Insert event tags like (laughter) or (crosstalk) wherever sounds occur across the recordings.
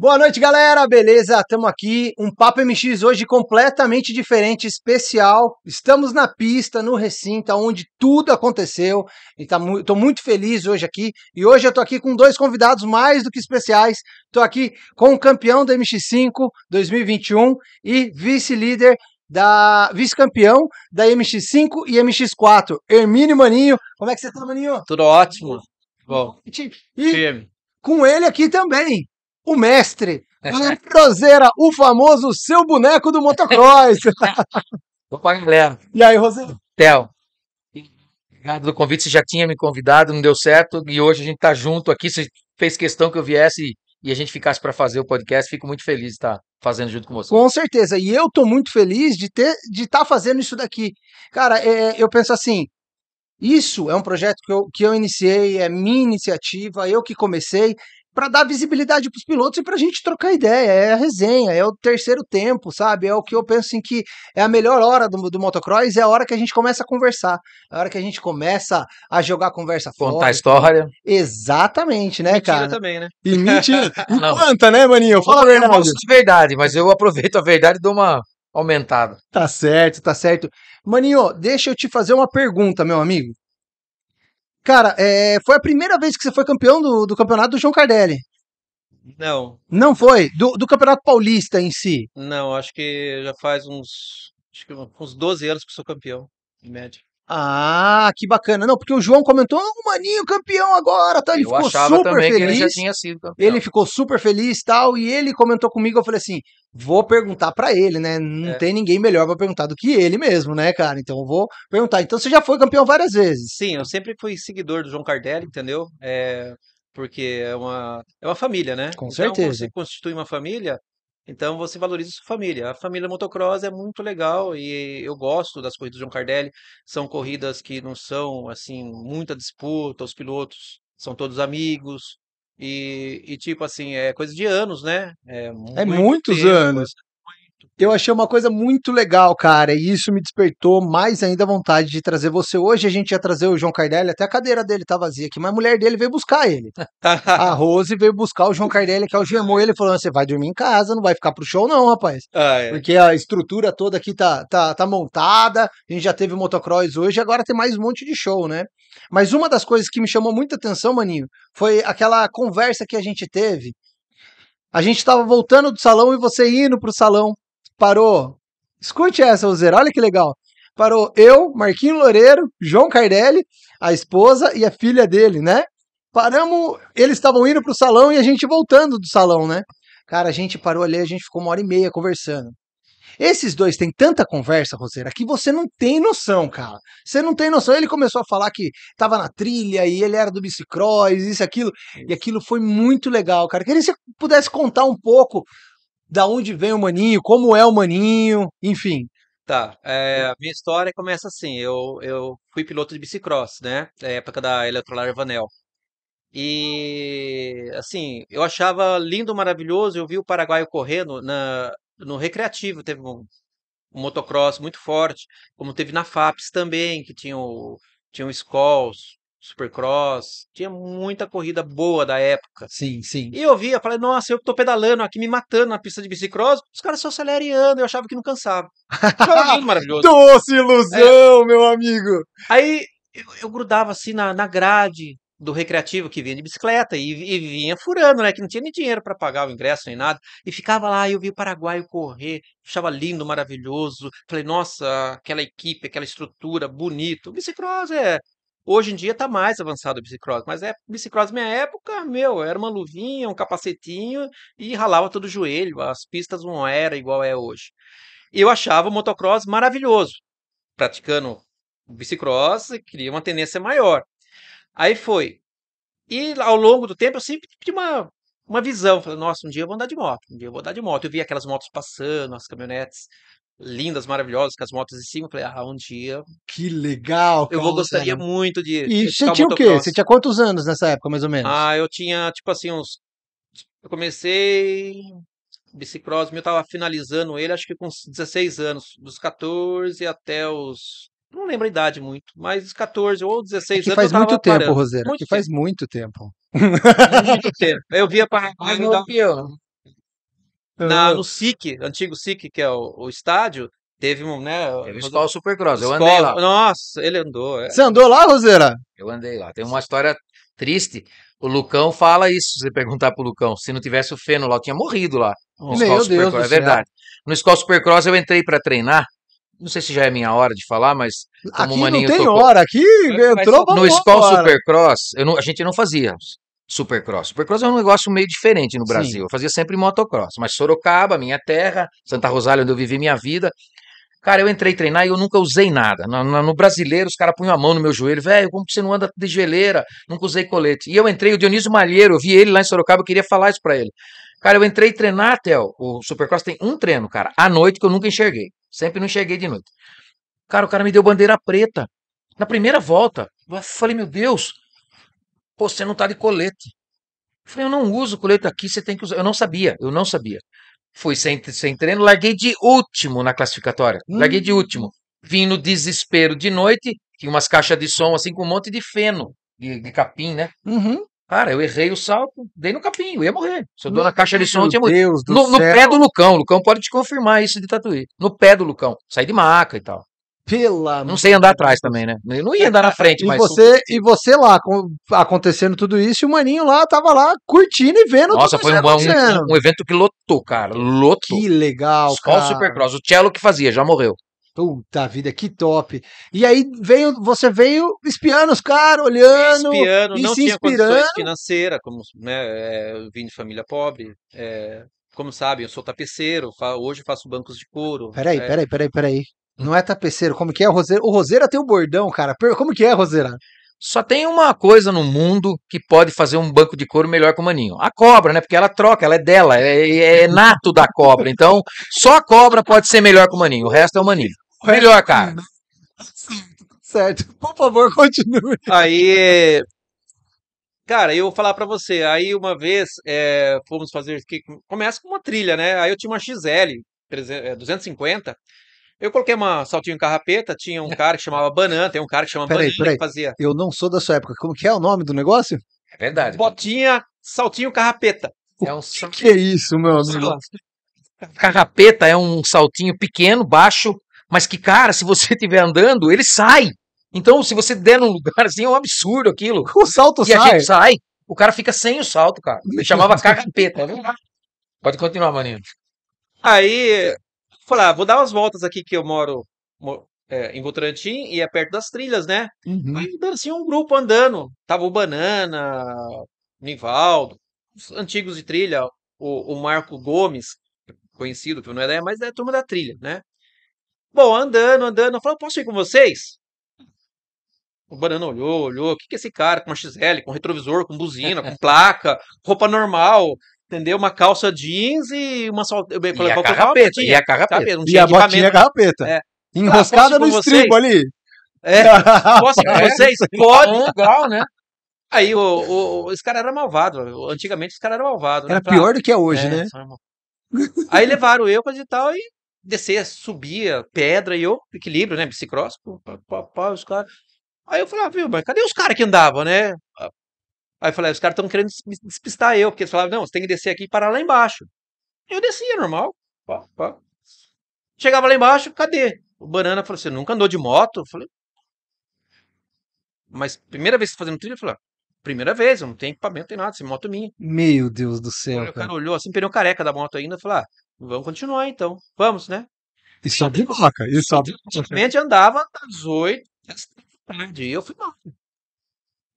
Boa noite, galera. Beleza? Estamos aqui. Um Papo MX hoje completamente diferente, especial. Estamos na pista, no recinto, onde tudo aconteceu. E tá mu tô muito feliz hoje aqui. E hoje eu tô aqui com dois convidados mais do que especiais. Tô aqui com o campeão da MX5 2021 e vice-líder da vice-campeão da MX5 e MX4, Hermínio Maninho. Como é que você tá, Maninho? Tudo ótimo. Bom. E, e com ele aqui também, o mestre, Roseira, o famoso seu boneco do motocross. (laughs) a galera. E aí, Roseira? Theo, obrigado pelo convite. Você já tinha me convidado, não deu certo. E hoje a gente tá junto aqui. Você fez questão que eu viesse e a gente ficasse para fazer o podcast. Fico muito feliz de estar tá fazendo junto com você. Com certeza. E eu tô muito feliz de ter de estar tá fazendo isso daqui. Cara, é, eu penso assim. Isso é um projeto que eu, que eu iniciei, é minha iniciativa, eu que comecei, para dar visibilidade para os pilotos e para a gente trocar ideia. É a resenha, é o terceiro tempo, sabe? É o que eu penso em que é a melhor hora do, do motocross, é a hora que a gente começa a conversar, é a hora que a gente começa a jogar a conversa Contar fora. a história. Exatamente, né, mentira cara? também, né? E mentira. Planta, (laughs) né, maninho? Fala a verdade. É verdade, mas eu aproveito a verdade e dou uma aumentada. Tá certo, tá certo. Maninho, deixa eu te fazer uma pergunta, meu amigo. Cara, é, foi a primeira vez que você foi campeão do, do campeonato do João Cardelli. Não. Não foi? Do, do Campeonato Paulista em si? Não, acho que já faz uns, acho que uns 12 anos que sou campeão, em média. Ah, que bacana. Não, porque o João comentou, oh, o Maninho campeão agora, tá? Ele eu ficou achava super também feliz. Que ele já tinha sido campeão. Ele ficou super feliz e tal, e ele comentou comigo, eu falei assim, vou perguntar para ele, né? Não é. tem ninguém melhor para perguntar do que ele mesmo, né, cara? Então eu vou perguntar. Então você já foi campeão várias vezes. Sim, eu sempre fui seguidor do João Cardelli, entendeu? É, porque é uma, é uma família, né? Com então, certeza. Você constitui uma família, então você valoriza sua família. A família motocross é muito legal e eu gosto das corridas do John Cardelli. São corridas que não são assim muita disputa, os pilotos são todos amigos e, e tipo assim é coisa de anos, né? É, é muito é muitos tempo, anos. Assim. Eu achei uma coisa muito legal, cara, e isso me despertou mais ainda a vontade de trazer você. Hoje a gente ia trazer o João Cardelli, até a cadeira dele tá vazia aqui, mas a mulher dele veio buscar ele. (laughs) a Rose veio buscar o João Cardelli, que é o e ele, falou: você vai dormir em casa, não vai ficar pro show, não, rapaz. Ah, é. Porque a estrutura toda aqui tá, tá, tá montada, a gente já teve motocross hoje, agora tem mais um monte de show, né? Mas uma das coisas que me chamou muita atenção, Maninho, foi aquela conversa que a gente teve. A gente estava voltando do salão e você indo pro salão. Parou. Escute essa, Uzeira, olha que legal. Parou eu, Marquinho Loureiro, João Cardelli, a esposa e a filha dele, né? Paramos, eles estavam indo pro salão e a gente voltando do salão, né? Cara, a gente parou ali, a gente ficou uma hora e meia conversando. Esses dois têm tanta conversa, Roseira, que você não tem noção, cara. Você não tem noção. Ele começou a falar que tava na trilha e ele era do bicicross, isso aquilo. E aquilo foi muito legal, cara. Queria que você pudesse contar um pouco da onde vem o Maninho, como é o Maninho, enfim. Tá, é, hum. a minha história começa assim, eu, eu fui piloto de bicicross, né, na época da Eletrolar vanel E, assim, eu achava lindo, maravilhoso, eu vi o Paraguai correndo na, no recreativo, teve um, um motocross muito forte, como teve na FAPS também, que tinha o, tinha o Supercross, tinha muita corrida boa da época. Sim, sim. E eu via, falei, nossa, eu tô pedalando aqui, me matando na pista de bicicross, os caras só acelerando, eu achava que não cansava. lindo, maravilhoso. (laughs) Doce ilusão, é. meu amigo! Aí eu, eu, grudava assim na, na grade do recreativo que vinha de bicicleta e, e vinha furando, né? Que não tinha nem dinheiro para pagar o ingresso nem nada. E ficava lá, eu vi o paraguaio correr, achava lindo, maravilhoso. Falei, nossa, aquela equipe, aquela estrutura, bonito. O bicicross é Hoje em dia está mais avançado o bicicross, mas é bicicross minha época, meu, era uma luvinha, um capacetinho e ralava todo o joelho. As pistas não era igual é hoje. Eu achava o motocross maravilhoso, praticando bicicross, queria uma tendência maior. Aí foi. E ao longo do tempo eu sempre tive uma uma visão. Falei, nossa, um dia eu vou andar de moto, um dia eu vou andar de moto. Eu vi aquelas motos passando, as caminhonetes lindas, maravilhosas, com as motos em cima. Eu falei, ah, um dia. Que legal! Eu eu gostaria muito de. E de você tinha o quê? Você tinha quantos anos nessa época, mais ou menos? Ah, eu tinha, tipo assim, uns. Eu comecei bicicross, eu tava finalizando ele, acho que com 16 anos, dos 14 até os. Não lembro a idade muito, mas os 14 ou 16 é anos. Faz muito tempo, Roseira. É muito que tempo. faz muito tempo. Muito tempo. Eu via para. Mas não, dar... Na, no SIC, antigo SIC, que é o, o estádio, teve um, né? Teve escola Supercross, eu andei lá. Nossa, ele andou. É. Você andou lá, Roseira? Eu andei lá. Tem uma história triste. O Lucão fala isso, se você perguntar pro Lucão. Se não tivesse o Feno lá, eu tinha morrido lá. No Meu Deus Supercross, é verdade. No Escola Supercross eu entrei para treinar. Não sei se já é minha hora de falar, mas como aqui o Maninho não tem tocou, hora, aqui entrou, No Escol Supercross, eu não, a gente não fazia. Supercross. Supercross é um negócio meio diferente no Brasil. Sim. Eu fazia sempre motocross, mas Sorocaba, minha terra, Santa Rosália, onde eu vivi minha vida. Cara, eu entrei treinar e eu nunca usei nada. No, no brasileiro, os caras punham a mão no meu joelho. Velho, como que você não anda de geleira? Nunca usei colete. E eu entrei, o Dionísio Malheiro, eu vi ele lá em Sorocaba, eu queria falar isso pra ele. Cara, eu entrei treinar, até O Supercross tem um treino, cara, à noite que eu nunca enxerguei. Sempre não enxerguei de noite. Cara, o cara me deu bandeira preta. Na primeira volta. Eu falei, meu Deus. Pô, você não tá de colete. Eu falei, eu não uso colete aqui, você tem que usar. Eu não sabia, eu não sabia. Fui sem, sem treino, larguei de último na classificatória. Hum. Larguei de hum. último. Vim no desespero de noite, tinha umas caixas de som assim com um monte de feno, de, de capim, né? Uhum. Cara, eu errei o salto, dei no capim, eu ia morrer. Se eu dou na caixa de som, eu morrer. morrido. No, no, pé do Lucão, o Lucão pode te confirmar isso de tatuí. No pé do Lucão. Saí de maca e tal. Pela... Não sei andar atrás também, né? Eu não ia andar na frente, e mas... Você, e você lá, acontecendo tudo isso, e o Maninho lá, tava lá curtindo e vendo Nossa, foi um, um, um, evento que lotou, cara. Lotou. Que legal, Só o Supercross. O Cello que fazia, já morreu. Puta vida, que top. E aí veio, você veio espiando os caras, olhando. Espiando, e não se tinha inspirando. condições financeiras, como né, é, eu vim de família pobre. É, como sabem, eu sou tapeceiro, hoje faço bancos de couro. Peraí, é. peraí, peraí, peraí. Não é tapeceiro, como que é o Roseira? O Roseira tem o um bordão, cara. Como que é, Roseira? Só tem uma coisa no mundo que pode fazer um banco de couro melhor que o maninho. A cobra, né? Porque ela troca, ela é dela, é, é, é nato da cobra. Então, só a cobra pode ser melhor que o maninho. O resto é o maninho. Melhor, cara. Certo. Por favor, continue. Aí, Cara, eu vou falar para você. Aí uma vez é, fomos fazer. Começa com uma trilha, né? Aí eu tinha uma XL 250. Eu coloquei uma saltinho carrapeta, tinha um cara que chamava banana, tem um cara que chamava peraí, banana peraí. que fazia. Eu não sou da sua época. Como que é o nome do negócio? É verdade. Botinha, saltinho carrapeta. É um que, é isso, meu amigo? Carrapeta é um saltinho pequeno, baixo, mas que, cara, se você estiver andando, ele sai. Então, se você der num lugar assim, é um absurdo aquilo. O salto e sai. E a gente sai. O cara fica sem o salto, cara. Ele chamava carrapeta, é verdade. Pode continuar, maninho. Aí falar, ah, vou dar umas voltas aqui que eu moro, moro é, em Votorantim e é perto das trilhas, né? Uhum. Aí assim, um grupo andando. Tava o Banana, Nivaldo, os antigos de trilha, o, o Marco Gomes, conhecido, que não é, mas é a turma da trilha, né? Bom, andando, andando, eu posso ir com vocês? O Banana olhou, olhou, o que, que é esse cara com uma XL, com retrovisor, com buzina, com placa, roupa normal, entendeu? Uma calça jeans e uma sol... eu ia colocar é e a carrapeta, e a carrapeta. tinha e a botinha é carrapeta. É. Enroscada ah, no estribo ali. É, (laughs) posso com vocês? Pode. Legal, né? Aí o, o, esse cara era malvado. Antigamente esse cara era malvado. Né? Era né? pra... pior do que é hoje, é, né? Aí levaram eu e tal e descia, subia, pedra e eu, equilíbrio, né? Bicicross, pá, pá, pá, os caras. Aí eu falava, viu, mas cadê os caras que andavam, né? Aí eu falei, ah, os caras estão querendo despistar eu, porque eles falavam, não, você tem que descer aqui e parar lá embaixo. Eu descia, normal. Pá, pá. Chegava lá embaixo, cadê? O Banana falou, você assim, nunca andou de moto? Eu falei, mas primeira vez tá fazendo trilha, eu falei, ah, primeira vez, eu não tenho equipamento, não tem nada, essa é moto é minha. Meu Deus do céu. Aí, o cara olhou assim, pneu careca da moto ainda, falou, ah, vamos continuar então, vamos, né? E sobe placa, e sobe. Simplesmente andava das oito, às tarde, e eu fui mal.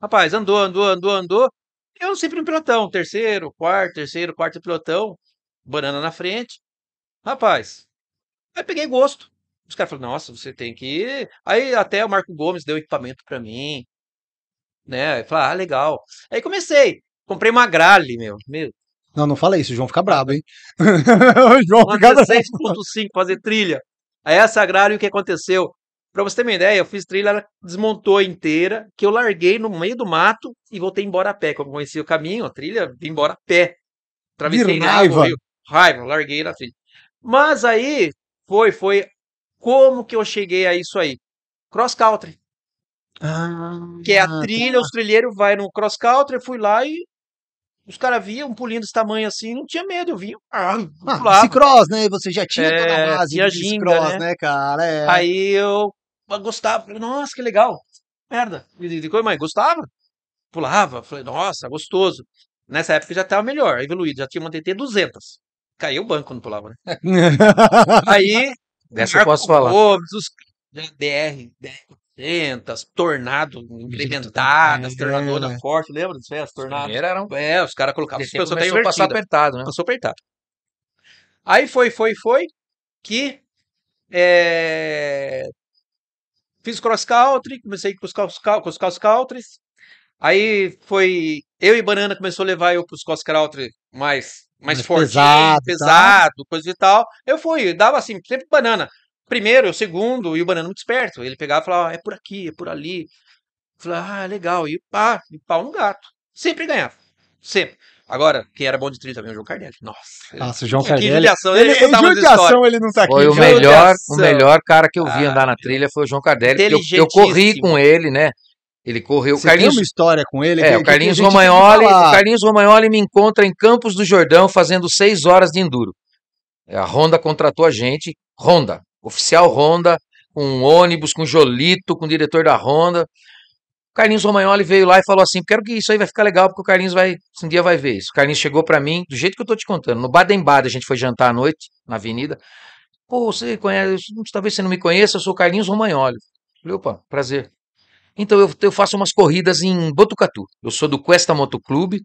Rapaz, andou, andou, andou, andou. Eu sempre no pelotão, terceiro, quarto, terceiro, quarto pelotão, banana na frente. Rapaz, aí peguei gosto. Os caras falaram, nossa, você tem que ir. Aí até o Marco Gomes deu equipamento para mim, né? Eu falou: ah, legal. Aí comecei, comprei uma grale, meu, meu. Não, não fala isso, o João fica brabo, hein? (laughs) o João fica brabo. 16.5 fazer trilha. Aí essa grale, o que aconteceu? Pra você ter uma ideia, eu fiz trilha, ela desmontou inteira, que eu larguei no meio do mato e voltei embora a pé. Como eu conheci o caminho, a trilha, vim embora a pé. Travessei na né, raiva. Raiva, larguei na trilha. Mas aí, foi, foi. Como que eu cheguei a isso aí? Cross country. Ah, que é a trilha, tá. os trilheiros vai no cross country, fui lá e os caras viam um pulinho desse tamanho assim, não tinha medo, eu vim. Ah, ah, cross, né? Você já tinha é, toda a base tinha cross, né? né, cara? É. Aí eu gostava. Falei, nossa, que legal. Merda. E de coisa, mãe, gostava. Pulava, falei, nossa, gostoso. Nessa época já tava melhor, evoluído, já tinha uma TT 200. Caiu o banco quando pulava, né? (laughs) Aí. Dessa eu posso falar. os DR, DR 400, Tornado implementadas é, é, é. forte, lembra As festas? Eram... É, os caras colocavam. Você começou até a passar apertado, né? Passou apertado. Aí foi, foi, foi, que é, fiz cross country, comecei com os cross, com os cross countries. Aí foi eu e Banana começou a levar eu para os cross country mais mais, forte, pesado, pesado tá? coisa e tal. Eu fui, dava assim, sempre Banana. Primeiro, eu segundo, e o Banana muito esperto. Ele pegava e falava, ah, é por aqui, é por ali. falava, ah, legal. E pá, e pau no gato. Sempre ganhava. Sempre. Agora, quem era bom de trilha também é o João Cardelli. Nossa. Nossa, o João Cardelli. Que judiação, ele, ele, é judiação ele não tá aqui. Foi o é. melhor, o melhor cara que eu vi ah, andar na ah, trilha foi o João Cardelli. Eu, eu corri com ele, né? Ele correu. Você Carlinhos... tem uma história com ele? É, que, o Carlinhos Romagnoli. O Carlinhos Romagnoli me encontra em Campos do Jordão fazendo seis horas de enduro. É, a Honda contratou a gente. Honda, oficial Honda, com um ônibus, com Jolito, com o diretor da Honda. O Carlinhos Romagnoli veio lá e falou assim: quero que isso aí vai ficar legal, porque o Carlinhos vai, um dia vai ver isso. O Carlinhos chegou para mim, do jeito que eu tô te contando, no Baden-Baden, a gente foi jantar à noite, na avenida. Pô, você conhece, talvez você não me conheça, eu sou o Carlinhos Romagnoli. Falei, opa, prazer. Então eu, eu faço umas corridas em Botucatu. Eu sou do Cuesta Motoclube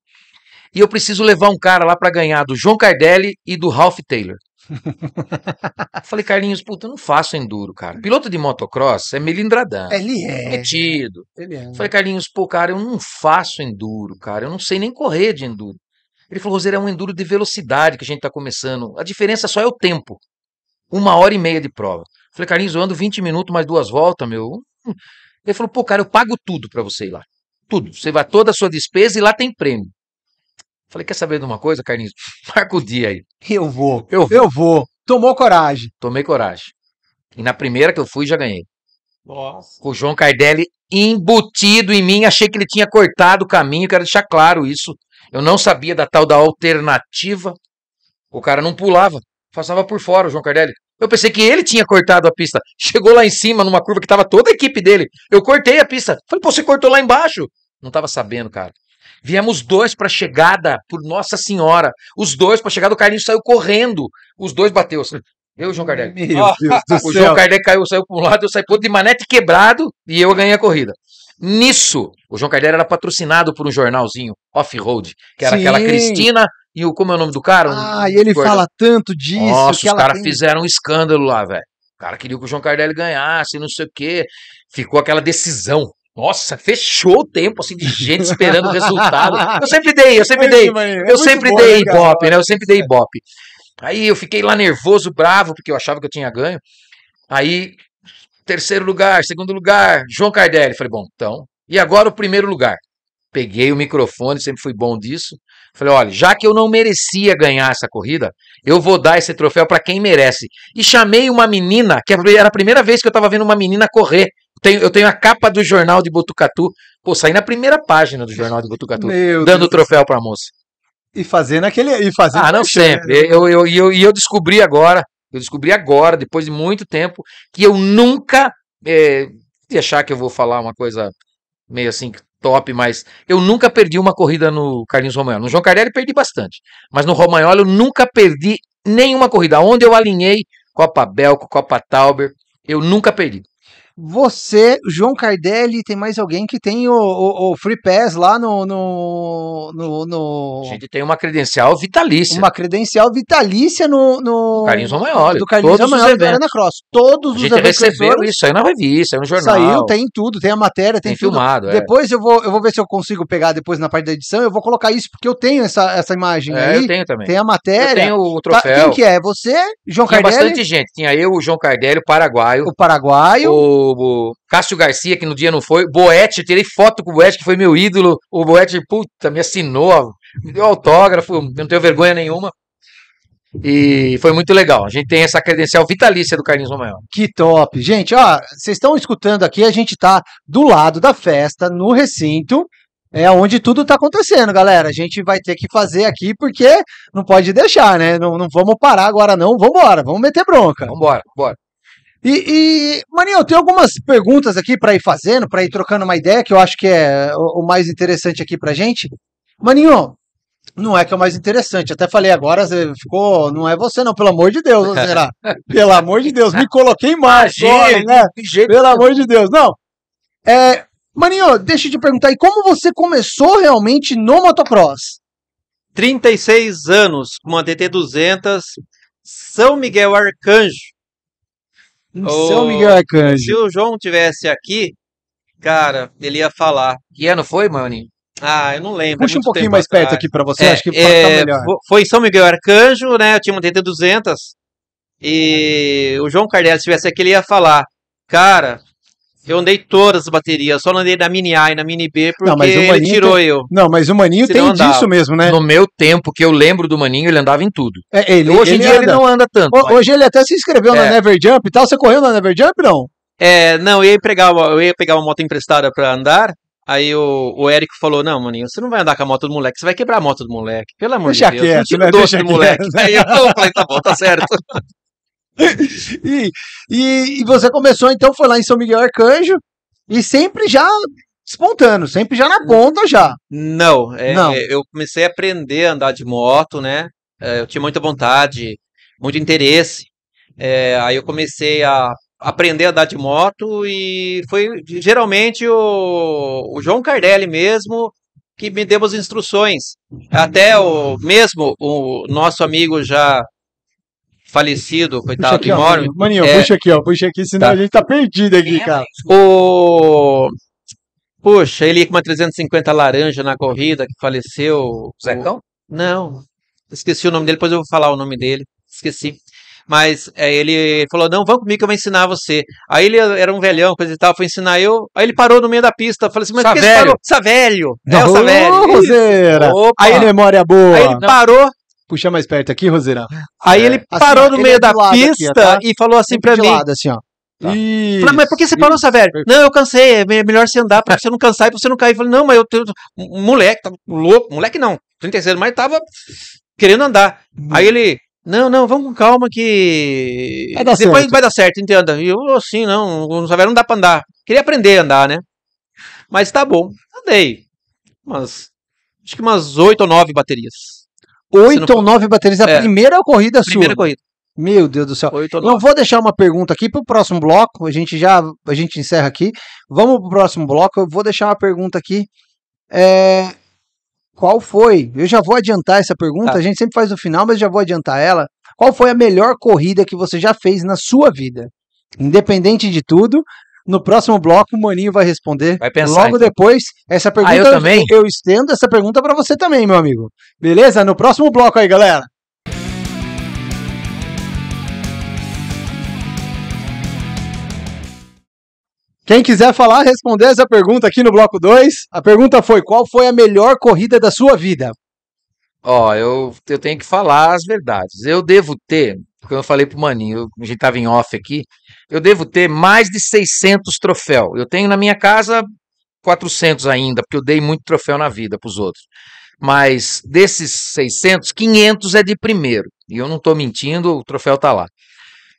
e eu preciso levar um cara lá para ganhar do João Cardelli e do Ralph Taylor. Falei, Carlinhos, puta, eu não faço enduro, cara. Piloto de motocross é melindradão. Ele é. Metido. Né? Ele é. Né? Falei, Carlinhos, pô, cara, eu não faço enduro, cara. Eu não sei nem correr de enduro. Ele falou, Roseira, é um enduro de velocidade que a gente tá começando. A diferença só é o tempo. Uma hora e meia de prova. Falei, Carlinhos, eu ando 20 minutos, mais duas voltas, meu. Ele falou, pô, cara, eu pago tudo pra você ir lá. Tudo. Você vai toda a sua despesa e lá tem prêmio. Falei, quer saber de uma coisa, Carlinhos? (laughs) Marca o dia aí. Eu vou. Eu vou. Eu vou. Tomou coragem. Tomei coragem. E na primeira que eu fui, já ganhei. Nossa. Com o João Cardelli embutido em mim, achei que ele tinha cortado o caminho, quero deixar claro isso. Eu não sabia da tal da alternativa. O cara não pulava, passava por fora o João Cardelli. Eu pensei que ele tinha cortado a pista. Chegou lá em cima, numa curva que estava toda a equipe dele. Eu cortei a pista. Falei, pô, você cortou lá embaixo? Não estava sabendo, cara. Viemos dois para a chegada por Nossa Senhora. Os dois para a chegada, o Carlinhos saiu correndo. Os dois bateu. Eu e o João Kardec. Meu Deus o céu. João Kardec caiu, saiu para um lado, eu saí pro outro, de manete quebrado e eu ganhei a corrida. Nisso, o João Kardec era patrocinado por um jornalzinho off-road, que era Sim. aquela Cristina e o. Como é o nome do cara? Ah, e ele fala tanto disso. Nossa, os caras tem... fizeram um escândalo lá, velho. O cara queria que o João Cardelli ganhasse, não sei o quê. Ficou aquela decisão. Nossa, fechou o tempo, assim, de gente esperando o resultado. (laughs) Eu sempre dei, eu sempre dei. Eu sempre dei né, ibope, né? Eu sempre dei é. ibope. Aí eu fiquei lá nervoso, bravo, porque eu achava que eu tinha ganho. Aí, terceiro lugar, segundo lugar, João Cardelli. Falei, bom, então. E agora o primeiro lugar. Peguei o microfone, sempre fui bom disso. Falei, olha, já que eu não merecia ganhar essa corrida, eu vou dar esse troféu para quem merece. E chamei uma menina, que era a primeira vez que eu estava vendo uma menina correr. Tenho, eu tenho a capa do jornal de Botucatu. Pô, saí na primeira página do jornal de Botucatu, (laughs) Meu dando o troféu pra moça. E fazendo aquele. E fazendo ah, não sempre. Né? E eu, eu, eu, eu descobri agora, eu descobri agora, depois de muito tempo, que eu nunca. É, de achar que eu vou falar uma coisa meio assim top, mas eu nunca perdi uma corrida no Carlinhos Romagnoli. No João Carelli perdi bastante, mas no Romagnoli eu nunca perdi nenhuma corrida. Onde eu alinhei, Copa Belco, Copa Tauber, eu nunca perdi. Você, João Cardelli, tem mais alguém que tem o, o, o Free Pass lá no, no, no, no, A gente tem uma credencial vitalícia. Uma credencial vitalícia no. no Carlinhos maior Do Carlinhos maior do Arena Cross. Todos os A gente recebeu isso, aí na revista, no jornal. Saiu, tem tudo, tem a matéria, tem, tem tudo. filmado. É. Depois eu vou, eu vou ver se eu consigo pegar depois na parte da edição, eu vou colocar isso, porque eu tenho essa, essa imagem é, aí. Eu tenho também. Tem a matéria. tem o tá, troféu. Tá, quem que é? Você, João tinha Cardelli? Tinha bastante gente. Tinha eu, o João Cardelli, o paraguaio. O paraguaio. O o, Cássio Garcia, que no dia não foi. Boete, tirei foto com o Boete, que foi meu ídolo. O Boete, puta, me assinou, me deu autógrafo, não tenho vergonha nenhuma. E foi muito legal. A gente tem essa credencial vitalícia do Carlinhos Romagnoli. Que top. Gente, ó, vocês estão escutando aqui, a gente tá do lado da festa, no recinto. É onde tudo tá acontecendo, galera. A gente vai ter que fazer aqui porque não pode deixar, né? Não, não vamos parar agora, não. Vambora, vamos meter bronca. Vambora, bora. E, e Maninho, tem algumas perguntas aqui para ir fazendo, para ir trocando uma ideia, que eu acho que é o, o mais interessante aqui pra gente. Maninho, não é que é o mais interessante. Até falei agora, ficou. Não é você, não, pelo amor de Deus, será? (laughs) pelo amor de Deus, me coloquei mais. Imagina, né? Pelo amor de Deus, não. É, Maninho, deixa eu te perguntar, e como você começou realmente no motocross? 36 anos com uma DT200, São Miguel Arcanjo, o São Miguel Arcanjo. Se o João tivesse aqui, cara, ele ia falar. Que ano foi, Mani? Ah, eu não lembro. Puxa é um pouquinho mais atrás. perto aqui para você, é, acho que é, tá melhor. Foi São Miguel Arcanjo, né? Eu tinha uma TT 200 e o João Cardelli, se tivesse aqui, ele ia falar. Cara, eu andei todas as baterias, só andei na Mini A e na Mini B porque não, ele tirou tem... eu. Não, mas o Maninho tem disso mesmo, né? No meu tempo, que eu lembro do Maninho, ele andava em tudo. É, ele, hoje em dia anda. ele não anda tanto. O, hoje ele até se inscreveu é. na Never Jump e tal. Você correu na Never Jump, não? É, não, eu ia, pegar, eu ia pegar uma moto emprestada pra andar, Aí o, o Érico falou: Não, maninho, você não vai andar com a moto do moleque, você vai quebrar a moto do moleque. Pelo amor deixa de Deus, quieto, né? deixa do quieto. moleque. Aí eu falei: Tá bom, tá certo. (laughs) (laughs) e, e, e, você começou, então, foi lá em São Miguel Arcanjo e sempre já espontâneo, sempre já na ponta já. Não, é, Não. É, eu comecei a aprender a andar de moto, né? É, eu tinha muita vontade, muito interesse. É, aí eu comecei a aprender a andar de moto e foi geralmente o, o João Cardelli mesmo que me deu as instruções. Até o mesmo o nosso amigo já falecido, coitado, aqui, que mora. Maninho, é... puxa aqui, ó, puxa aqui, senão tá. a gente tá perdido aqui, é, cara. O. Puxa, ele ia com uma 350 laranja na corrida, que faleceu. Zecão? O... Não. Esqueci o nome dele, depois eu vou falar o nome dele. Esqueci. Mas é, ele falou: não, vamos comigo que eu vou ensinar você. Aí ele era um velhão, coisa e tal, foi ensinar eu. Aí ele parou no meio da pista. Falei assim: mas por que você parou? Savelho! É o Savelho. Aí memória boa. Aí ele não. parou, puxar mais perto aqui, Roseirão. Aí é. ele assim, parou assim, no ele meio é da pista aqui, tá? e falou assim para é mim. Lado, assim, ó. Tá. Isso, falei, mas por que você parou, Saverio? Não, eu cansei, é, é melhor você andar pra você não cansar e pra você não cair. Eu falei, não, mas eu tenho. moleque, tá louco. Moleque não, 36, mas tava querendo andar. Hum. Aí ele. Não, não, vamos com calma que. Vai Depois certo. vai dar certo, entenda. E eu, assim, não, o Saverio não dá pra andar. Queria aprender a andar, né? Mas tá bom, andei. Mas. Acho que umas 8 ou 9 baterias. Oito ou nove baterias, é a é. primeira corrida primeira sua. Primeira corrida. Meu Deus do céu. Eu vou deixar uma pergunta aqui para o próximo bloco. A gente já a gente encerra aqui. Vamos para o próximo bloco. Eu vou deixar uma pergunta aqui. É... Qual foi? Eu já vou adiantar essa pergunta. Tá. A gente sempre faz no final, mas já vou adiantar ela. Qual foi a melhor corrida que você já fez na sua vida? Independente de tudo, no próximo bloco, o Maninho vai responder. Vai pensar. Logo então. depois, essa pergunta. Ah, eu também? Eu estendo essa pergunta para você também, meu amigo. Beleza? No próximo bloco aí, galera. Quem quiser falar, responder essa pergunta aqui no bloco 2. A pergunta foi: qual foi a melhor corrida da sua vida? Ó, eu, eu tenho que falar as verdades. Eu devo ter porque eu falei pro Maninho, eu, a gente tava em off aqui, eu devo ter mais de 600 troféus. Eu tenho na minha casa 400 ainda, porque eu dei muito troféu na vida pros outros. Mas desses 600, 500 é de primeiro. E eu não tô mentindo, o troféu tá lá.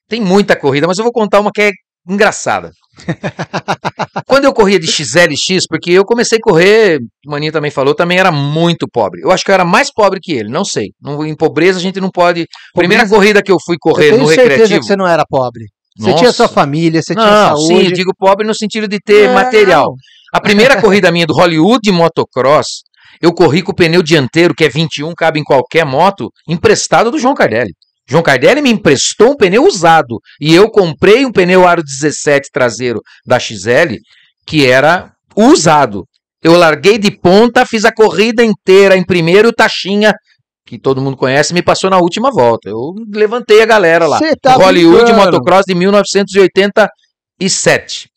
Tem muita corrida, mas eu vou contar uma que é engraçada. (laughs) Quando eu corria de XLX, porque eu comecei a correr, o Maninho também falou, também era muito pobre. Eu acho que eu era mais pobre que ele, não sei. em pobreza a gente não pode. Pobreza? Primeira corrida que eu fui correr eu no recreativo. certeza que você não era pobre. Nossa. Você tinha sua família, você não, tinha saúde. Sim, eu digo pobre no sentido de ter material. A primeira corrida minha do Hollywood motocross, eu corri com o pneu dianteiro, que é 21, cabe em qualquer moto, emprestado do João Cardelli. João Cardelli me emprestou um pneu usado e eu comprei um pneu aro 17 traseiro da XL que era usado. Eu larguei de ponta, fiz a corrida inteira em primeiro, o Taxinha, que todo mundo conhece, me passou na última volta. Eu levantei a galera lá. Tá Hollywood brincando. Motocross de 1987.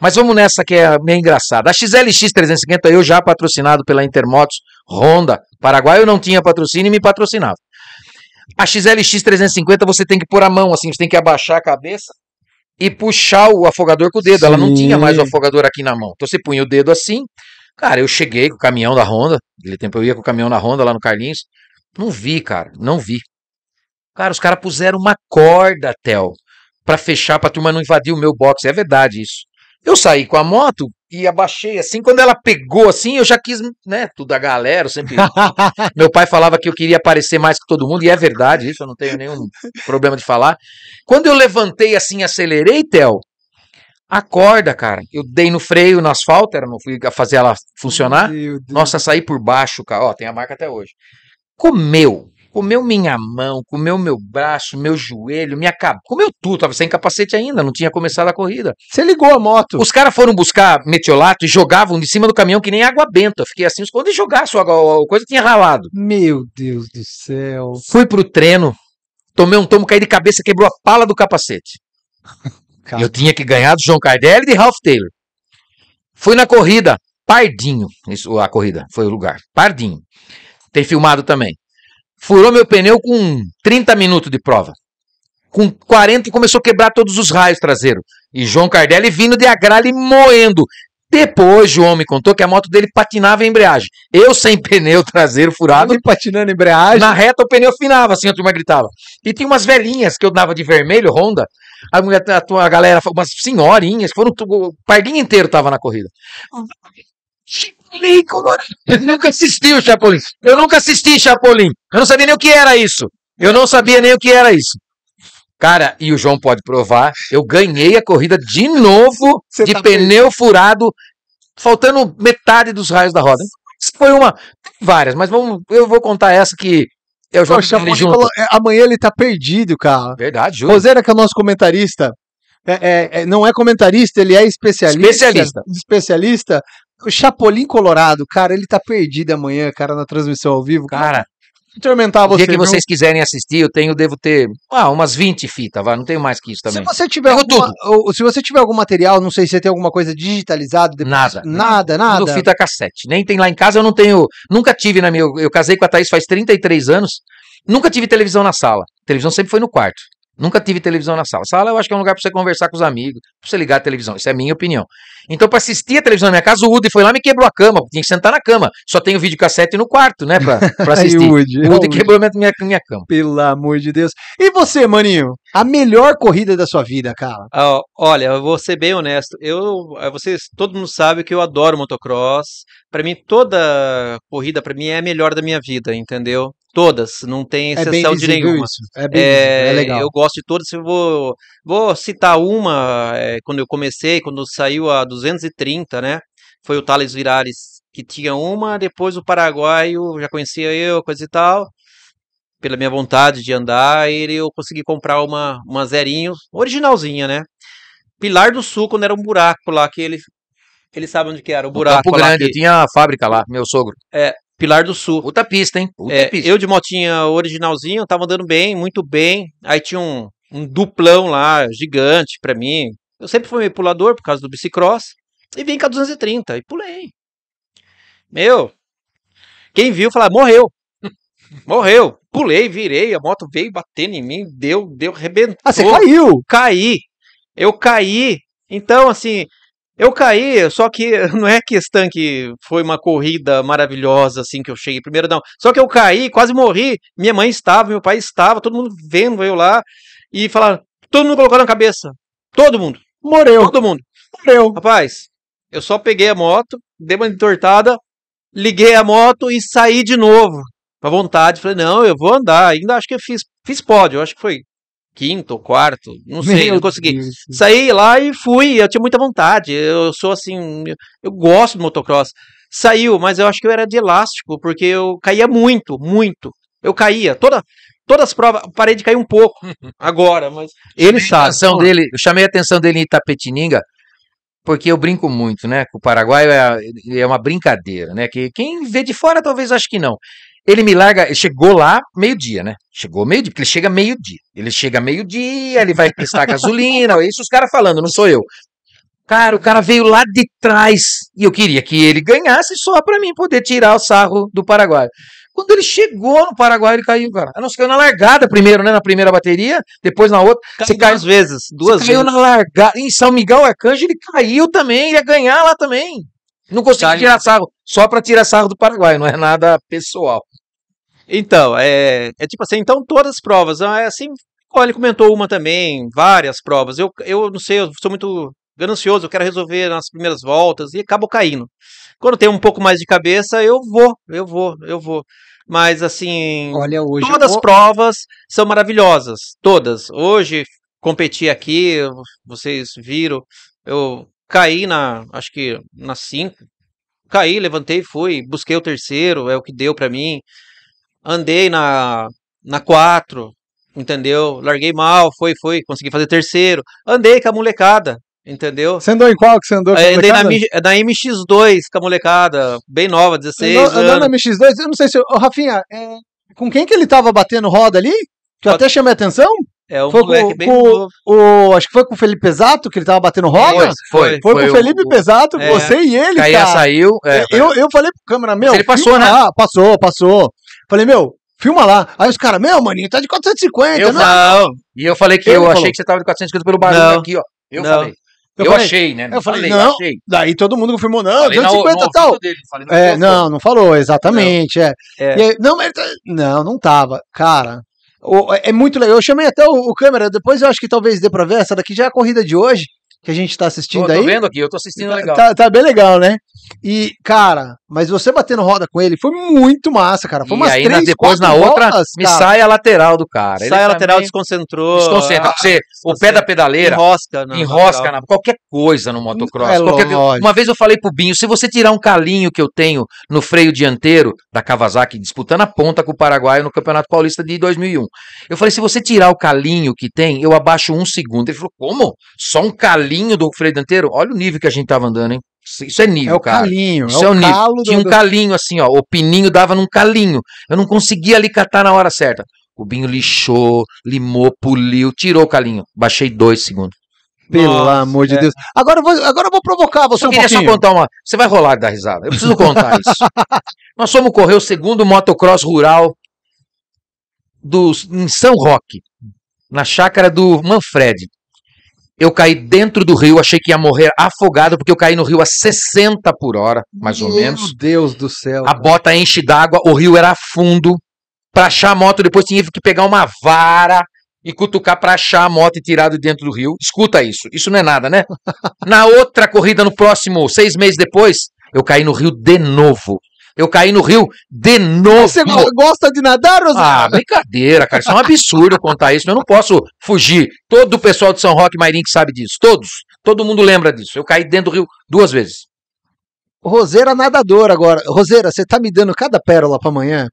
Mas vamos nessa que é meio engraçada. A XLX 350 eu já patrocinado pela Intermotos Honda. Paraguai eu não tinha patrocínio e me patrocinava. A XLX 350 você tem que pôr a mão, assim, você tem que abaixar a cabeça e puxar o afogador com o dedo. Sim. Ela não tinha mais o afogador aqui na mão. Então você punha o dedo assim. Cara, eu cheguei com o caminhão da Honda. Aquele tempo eu ia com o caminhão da Honda lá no Carlinhos. Não vi, cara, não vi. Cara, os caras puseram uma corda, Tel, pra fechar, pra turma não invadir o meu box. É verdade isso. Eu saí com a moto, e abaixei assim. Quando ela pegou assim, eu já quis, né? Tudo a galera, sempre. (laughs) Meu pai falava que eu queria aparecer mais que todo mundo, e é verdade, isso eu não tenho nenhum problema de falar. Quando eu levantei assim, acelerei, Théo, acorda, cara. Eu dei no freio, no asfalto, era, não fui fazer ela funcionar. Nossa, saí por baixo, cara. Ó, tem a marca até hoje. Comeu comeu minha mão, comeu meu braço, meu joelho, minha cabeça, comeu tudo, tava sem capacete ainda, não tinha começado a corrida. Você ligou a moto. Os caras foram buscar metiolato e jogavam de cima do caminhão que nem água benta. Eu fiquei assim, quando eles jogassem, a coisa tinha ralado. Meu Deus do céu. Fui pro treino, tomei um tomo, caí de cabeça, quebrou a pala do capacete. Eu tinha que ganhar do João Cardelli e de Ralph Taylor. Fui na corrida, Pardinho, isso, a corrida, foi o lugar, Pardinho. Tem filmado também furou meu pneu com 30 minutos de prova. Com 40 começou a quebrar todos os raios traseiros. E João Cardelli vindo de agralho e moendo. Depois, o me contou que a moto dele patinava a embreagem. Eu sem (laughs) pneu traseiro furado. Ele patinando a embreagem. Na reta o pneu finava, assim a turma gritava. E tinha umas velhinhas que eu dava de vermelho, Honda. A, mulher, a, a galera, umas senhorinhas, foram. O parguinho inteiro tava na corrida. Hum. Chapolin Colorado. (laughs) Eu nunca assisti o Chapolin. Eu nunca assisti Chapolin. Eu não sabia nem o que era isso. Eu não sabia nem o que era isso. Cara, e o João pode provar, eu ganhei a corrida de novo de tá pneu bem. furado, faltando metade dos raios da roda. Isso foi uma. Várias, mas vamos, eu vou contar essa que eu já chamei junto. É, amanhã ele tá perdido, cara. Verdade, juro. Rosera, que é o nosso comentarista, é, é, é, não é comentarista, ele é especialista. Especialista. Especialista o Chapolin Colorado, cara, ele tá perdido amanhã, cara, na transmissão ao vivo. Cara, atormentar você. O dia que vocês quiserem assistir, eu tenho, devo ter ah, umas 20 fitas, vai, não tenho mais que isso também. Se você tiver, alguma, ou, se você tiver algum material, não sei se tem alguma coisa digitalizada. Depois, nada. Nada, né? nada. Tudo fita cassete. Nem tem lá em casa, eu não tenho, nunca tive na minha, eu casei com a Thaís faz 33 anos, nunca tive televisão na sala. A televisão sempre foi no quarto. Nunca tive televisão na sala. Sala eu acho que é um lugar para você conversar com os amigos, para você ligar a televisão. Isso é a minha opinião. Então, para assistir a televisão na minha casa, o Woody foi lá e me quebrou a cama. Tinha que sentar na cama. Só tem o videocassete no quarto, né? Pra, (laughs) assistir. Ai, Woody, o Woody quebrou a minha, minha cama. Pelo amor de Deus. E você, maninho? A melhor corrida da sua vida, cara? Ah, olha, eu vou ser bem honesto. Eu, ah, vocês, todo mundo sabe que eu adoro motocross. Para mim, toda corrida, para mim, é a melhor da minha vida, entendeu? Todas, não tem exceção é de nenhuma. É, bem é, é, é legal. Eu gosto de todas. Eu vou, vou citar uma, é, quando eu comecei, quando saiu a 230, né? Foi o Thales Virares que tinha uma, depois o paraguaio, já conhecia eu, coisa e tal. Pela minha vontade de andar, ele eu consegui comprar uma, uma zerinho, originalzinha, né? Pilar do Sul, quando era um buraco lá que ele. Eles sabem onde que era, o buraco. O Campo Grande, que... tinha a fábrica lá, meu sogro. É, Pilar do Sul. Puta pista, hein? Puta é, pista. Eu de motinha originalzinho, tava andando bem, muito bem. Aí tinha um, um duplão lá, gigante pra mim. Eu sempre fui meio pulador por causa do bicicross. E vim com a 230 e pulei. Meu, quem viu falar, morreu. (laughs) Morreu. Pulei, virei, a moto veio batendo em mim, deu, deu, rebentou. Ah, você caiu? Caí. Eu caí. Então, assim, eu caí, só que (laughs) não é questão que foi uma corrida maravilhosa, assim, que eu cheguei primeiro, não. Só que eu caí, quase morri. Minha mãe estava, meu pai estava, todo mundo vendo eu lá. E falaram, todo mundo colocou na cabeça. Todo mundo. Morreu. Todo mundo. Morreu. Rapaz, eu só peguei a moto, dei uma entortada, liguei a moto e saí de novo. Pra vontade, falei, não, eu vou andar. Ainda acho que eu fiz, fiz pódio, acho que foi quinto ou quarto, não sei, Meu não consegui. Deus. Saí lá e fui, eu tinha muita vontade. Eu sou assim, eu gosto de motocross. Saiu, mas eu acho que eu era de elástico, porque eu caía muito, muito. Eu caía, toda todas as provas, parei de cair um pouco (laughs) agora, mas ele sabe. Atenção dele, eu chamei a atenção dele em Itapetininga, porque eu brinco muito, né? Com o Paraguai é, é uma brincadeira, né? Que quem vê de fora talvez acho que não. Ele me larga, chegou lá meio-dia, né? Chegou meio-dia, porque ele chega meio-dia. Ele chega meio-dia, ele vai prestar (laughs) gasolina, é isso os caras falando, não sou eu. Cara, o cara veio lá de trás e eu queria que ele ganhasse só para mim poder tirar o sarro do Paraguai. Quando ele chegou no Paraguai, ele caiu, cara. Ah, não, ser caiu na largada primeiro, né? Na primeira bateria, depois na outra. Caiu você caiu duas vezes. Duas você vezes. caiu na largada. Em São Miguel Arcanjo, ele caiu também, ia ganhar lá também. Não consegui tirar sarro, só para tirar sarro do Paraguai, não é nada pessoal. Então, é, é tipo assim, então todas as provas, ah, é assim, olha, ele comentou uma também, várias provas. Eu, eu não sei, eu sou muito ganancioso, eu quero resolver nas primeiras voltas e acabo caindo. Quando tenho um pouco mais de cabeça, eu vou, eu vou, eu vou. Mas assim, olha hoje, todas as provas são maravilhosas, todas. Hoje competi aqui, vocês viram, eu caí na, acho que na 5, caí, levantei, fui, busquei o terceiro, é o que deu para mim andei na, na 4, entendeu? Larguei mal, foi, foi, consegui fazer terceiro. Andei com a molecada, entendeu? Você andou em qual que você andou? Com a molecada? É, andei na, é na, MX2 com a molecada, bem nova, 16 andou, anos. Andou na MX2? Eu não sei se... Oh, Rafinha, é, com quem que ele tava batendo roda ali? Que eu até chamei a atenção? É, um foi moleque com, bem com, o, Acho que foi com o Felipe Pesato que ele tava batendo roda? Foi, foi. Foi, foi com o Felipe o, Pesato, é, você e ele, Caia cara. saiu. É, eu, eu falei pro câmera, meu... Mas ele passou, filma, né? Ah, passou, passou. Falei, meu, filma lá. Aí os caras, meu, maninho, tá de 450, eu, não. não. E eu falei que Ele eu falou. achei que você tava de 450 pelo barulho não. aqui, ó. Eu não. falei. Eu, eu falei, achei, né? Não eu falei, falei não. Achei. Daí todo mundo confirmou, não, falei 250 e tal. Dele, falei, não, é, não, não falou, exatamente. Não, é. é. Aí, não, mas, tá, não, não tava. Cara, o, é, é muito legal. Eu chamei até o, o, câmera, depois eu acho que talvez dê pra ver. Essa daqui já é a corrida de hoje que a gente tá assistindo tô, aí. Tô vendo aqui, eu tô assistindo tá, legal. Tá, tá, bem legal, né? E, cara, mas você batendo roda com ele foi muito massa, cara. Foi e umas aí, três, depois na outra, voltas, me cara. sai a lateral do cara. Sai ele a lateral, desconcentrou. Desconcentra. Ah, você, o pé da pedaleira. Enrosca, não, né? Enrosca na, qualquer coisa no motocross. É qualquer, uma vez eu falei pro Binho, se você tirar um calinho que eu tenho no freio dianteiro da Kawasaki, disputando a ponta com o Paraguai no Campeonato Paulista de 2001. Eu falei, se você tirar o calinho que tem, eu abaixo um segundo. Ele falou, como? Só um calinho? calinho do freio dianteiro, olha o nível que a gente tava andando, hein? Isso é nível, é o cara. Calinho, Isso é, é o nível. Tinha um calinho assim, ó. O pininho dava num calinho. Eu não conseguia ali catar na hora certa. O Binho lixou, limou, puliu, tirou o calinho. Baixei dois segundos. Pelo Nossa, amor de é. Deus. Agora eu vou, agora eu vou provocar você. Eu um queria pouquinho. só contar uma. Você vai rolar da risada. Eu preciso contar (laughs) isso. Nós fomos correr o segundo motocross rural do, em São Roque, na chácara do Manfred. Eu caí dentro do rio, achei que ia morrer afogado, porque eu caí no rio a 60 por hora, mais Meu ou menos. Meu Deus do céu. A bota é enche d'água, o rio era fundo. Pra achar a moto, depois tinha que pegar uma vara e cutucar pra achar a moto e tirar de dentro do rio. Escuta isso, isso não é nada, né? (laughs) Na outra corrida, no próximo, seis meses depois, eu caí no rio de novo. Eu caí no rio de novo. Você gosta de nadar, Rosário? Ah, brincadeira, cara. Isso é um absurdo contar isso. Eu não posso fugir. Todo o pessoal de São Roque Marim que sabe disso. Todos. Todo mundo lembra disso. Eu caí dentro do rio duas vezes. Roseira é nadadora agora. Roseira, você tá me dando cada pérola pra amanhã?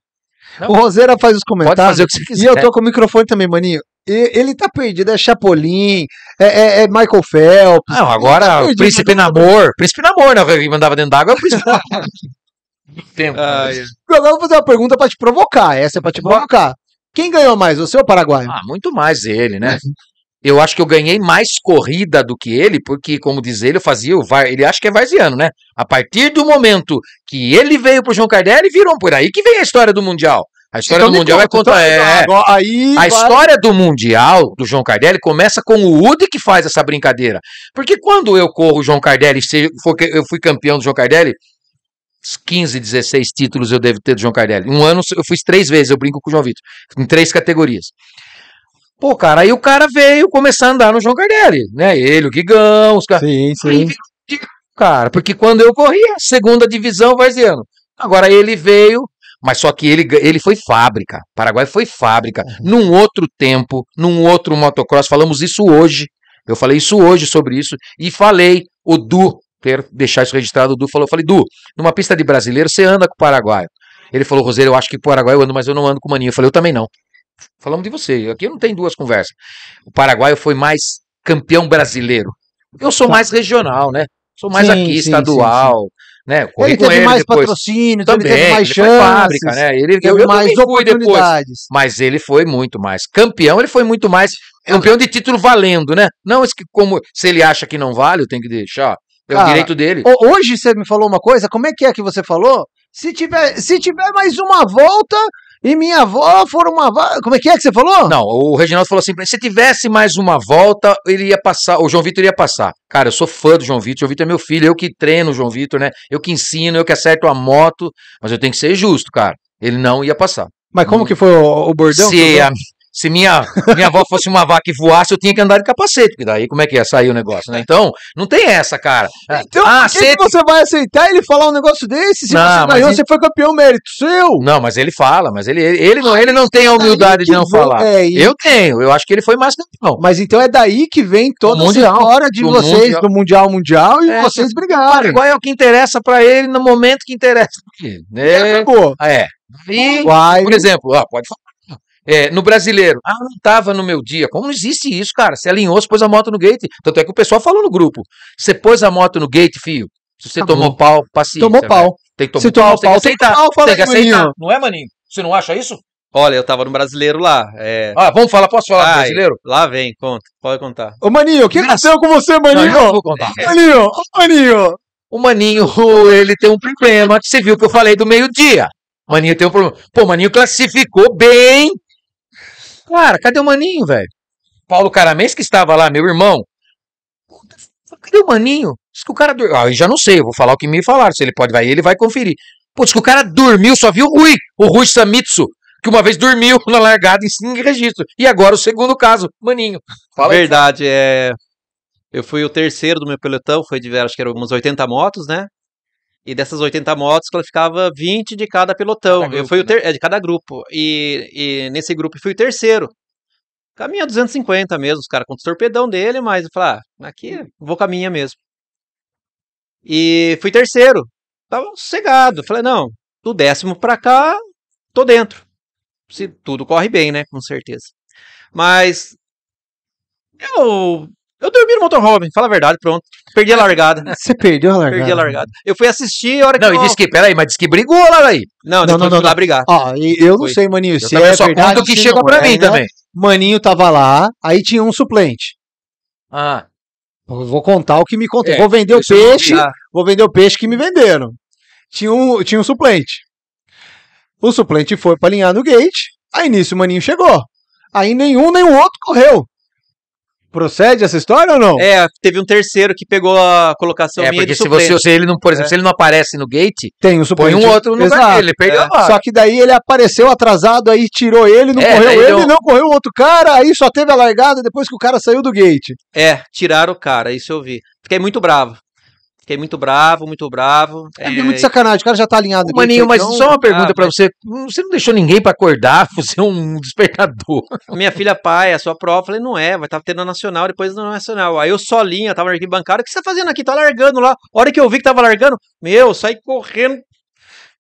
Não, o Roseira faz os comentários. O e eu tô com o microfone também, maninho. E, ele tá perdido, é Chapolin, é, é, é Michael Phelps. Não, agora tá o Príncipe Namor. Príncipe Namor, né? que mandava dentro d'água, é o Príncipe (laughs) Namor. Tempo. Ah, é. Agora eu vou fazer uma pergunta pra te provocar. Essa é pra te provocar. Quem ganhou mais, você ou o Paraguai? Ah, muito mais ele, né? Uhum. Eu acho que eu ganhei mais corrida do que ele, porque, como diz ele, eu fazia o VAR. Ele acha que é varziano, né? A partir do momento que ele veio pro João Cardelli, virou por aí que vem a história do Mundial. A história então, do Mundial conta, então, é contra. É, agora, aí, a história do Mundial do João Cardelli começa com o Udi que faz essa brincadeira. Porque quando eu corro o João Cardelli, eu fui campeão do João Cardelli, 15, 16 títulos eu devo ter do João Cardelli. Um ano eu fiz três vezes, eu brinco com o João Vitor, em três categorias. Pô, cara, aí o cara veio começar a andar no João Cardelli, né? Ele, o Guigão, os caras. Sim, sim. Aí, cara, porque quando eu corria, segunda divisão, vaziano. Agora ele veio, mas só que ele, ele foi fábrica. Paraguai foi fábrica. Uhum. Num outro tempo, num outro motocross, falamos isso hoje. Eu falei isso hoje sobre isso. E falei, o Du quero deixar isso registrado. O Du falou: eu falei, Du, numa pista de brasileiro você anda com o Paraguai. Ele falou, Roseiro, eu acho que com o Paraguai eu ando, mas eu não ando com o Maninho. Eu falei, eu também não. Falamos de você. Aqui não tem duas conversas. O Paraguai foi mais campeão brasileiro. Eu sou tá. mais regional, né? Sou mais sim, aqui, sim, estadual. Sim, né? ele teve ele mais depois. patrocínio, então também, ele teve mais ele chances, fábrica, né? Ele teve eu mais oportunidades. Depois, mas ele foi muito mais campeão, ele foi muito mais campeão de título valendo, né? Não como se ele acha que não vale, eu tenho que deixar, é o direito dele. Hoje você me falou uma coisa, como é que é que você falou? Se tiver, se tiver mais uma volta e minha avó for uma. Como é que é que você falou? Não, o Reginaldo falou assim: se tivesse mais uma volta, ele ia passar, o João Vitor ia passar. Cara, eu sou fã do João Vitor, o João Vitor é meu filho, eu que treino o João Vitor, né? Eu que ensino, eu que acerto a moto, mas eu tenho que ser justo, cara. Ele não ia passar. Mas como que foi o, o bordão? Se a se minha, minha avó fosse uma vaca e voasse, eu tinha que andar de capacete, porque daí como é que ia sair o negócio, né? Então, não tem essa, cara. É. Então, ah, que, que você vai aceitar ele falar um negócio desse? Se não, você ganhou, ele... você foi campeão mérito seu. Não, mas ele fala, mas ele, ele, ele não, ele não tem a humildade de não vou, falar. É, e... Eu tenho, eu acho que ele foi mais campeão. Mas então é daí que vem toda mundial, essa hora de vocês, mundial. do Mundial Mundial, e é, vocês é, brigaram. Igual é o que interessa para ele no momento que interessa. Né? É, é. E, por exemplo, ó, pode falar é, no brasileiro, ah, ah não estava no meu dia. Como não existe isso, cara? Você alinhou, você pôs a moto no gate. Tanto é que o pessoal falou no grupo. Você pôs a moto no gate, filho. Se você tá tomou pau, paciência. Tomou pau. Tem que tomar Se pau, pau, tem que aceitar. Pau, tem que aceitar. Maninho. Não é, maninho? Você não acha isso? Olha, eu tava no brasileiro lá. É... Ah, vamos falar, posso falar Ai, do brasileiro? Lá vem, conta, pode contar. Ô, Maninho, o que aconteceu com você, Maninho? Não, vou contar. Maninho, Maninho. O Maninho, (laughs) ele tem um problema, você viu que eu falei do meio-dia. Maninho tem um problema. Pô, Maninho classificou bem Cara, cadê o Maninho, velho? Paulo Caramês que estava lá, meu irmão. Puta, cadê o Maninho? Diz que o cara dormiu. Ah, eu já não sei, eu vou falar o que me falaram. Se ele pode, vai, ele vai conferir. Pô, diz que o cara dormiu, só viu o Rui, o Rui Samitsu, que uma vez dormiu na largada em registro. E agora o segundo caso, Maninho. Fala Verdade, aí. é. Eu fui o terceiro do meu pelotão, foi de, acho que eram umas 80 motos, né? E dessas 80 motos, classificava 20 de cada pelotão. Cada grupo, eu fui o né? ter... né? É, de cada grupo. E, e nesse grupo eu fui o terceiro. Caminha 250 mesmo, os caras com os torpedão dele, mas eu falei, ah, aqui hum. vou caminha mesmo. E fui terceiro. Tava sossegado. Falei, não, do décimo pra cá, tô dentro. Se tudo corre bem, né? Com certeza. Mas eu eu dormi no motorhome, fala a verdade, pronto. Perdi a largada. (laughs) Você perdeu a largada? Perdi a largada. Eu fui assistir a hora que. Não, eu... e disse que, peraí, mas disse que brigou lá aí. Não, não, não, não, lá brigar. Ó, eu não sei, Maninho. Se eu é só conto o que chegou pra é, mim né? também. Maninho tava lá, aí tinha um suplente. Ah. Vou contar o que me contou. É, vou vender o peixe. Ah. Vou vender o peixe que me venderam. Tinha um, tinha um suplente. O suplente foi pra alinhar no gate. Aí nisso o Maninho chegou. Aí nenhum nem o outro correu. Procede essa história ou não? É, teve um terceiro que pegou a colocação é, minha porque se você, se ele não, por exemplo, é. se ele não aparece no gate, tem um põe um outro no lugar dele, perdeu é. a vaga. Só que daí ele apareceu atrasado aí, tirou ele, não é, correu ele, deu... não correu o outro cara, aí só teve a largada depois que o cara saiu do gate. É, tiraram o cara, isso eu vi. Fiquei muito bravo. Fiquei muito bravo, muito bravo. É, é, é muito sacanagem, o cara já tá alinhado. Ô, maninho, mas só uma pergunta ah, para você. Hum, você não deixou ninguém para acordar, você (laughs) é um despertador. Minha filha pai, a sua prova, falei, não é, vai estar tá tendo a nacional, depois na é nacional. Aí eu solinha, tava na arquibancada, o que você tá fazendo aqui? Tá largando lá. A hora que eu vi que tava largando, meu, saí correndo,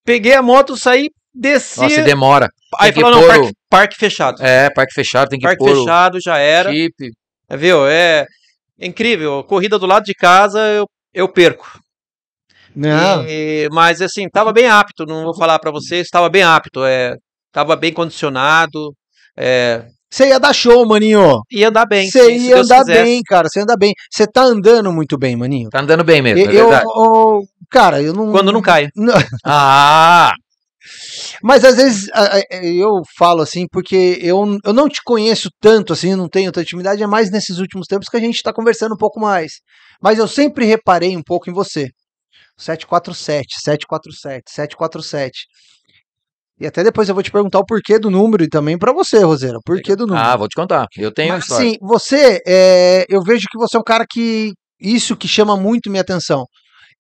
peguei a moto, saí, desci. Nossa, demora. Aí falou, não, parque, o... parque, fechado. É, parque fechado, tem que parque Parque fechado, já era. Chip. É, viu, É incrível, corrida do lado de casa, eu eu perco. Não. E, mas assim, tava bem apto, não vou falar para vocês, tava bem apto, é, tava bem condicionado, é, você ia dar show, maninho. Ia andar bem. Você ia Deus andar quiser. bem, cara. Você anda bem. Você tá andando muito bem, maninho. Tá andando bem mesmo, é eu, é verdade. Eu, cara, eu não. Quando não cai. (laughs) Ah! Mas às vezes eu falo assim, porque eu, eu não te conheço tanto, assim, não tenho tanta intimidade, é mais nesses últimos tempos que a gente tá conversando um pouco mais. Mas eu sempre reparei um pouco em você. 747, 747, 747. E até depois eu vou te perguntar o porquê do número e também para você, Rosera, o porquê do número. Ah, vou te contar. Eu tenho Mas, história. Sim, você, é, eu vejo que você é um cara que isso que chama muito minha atenção.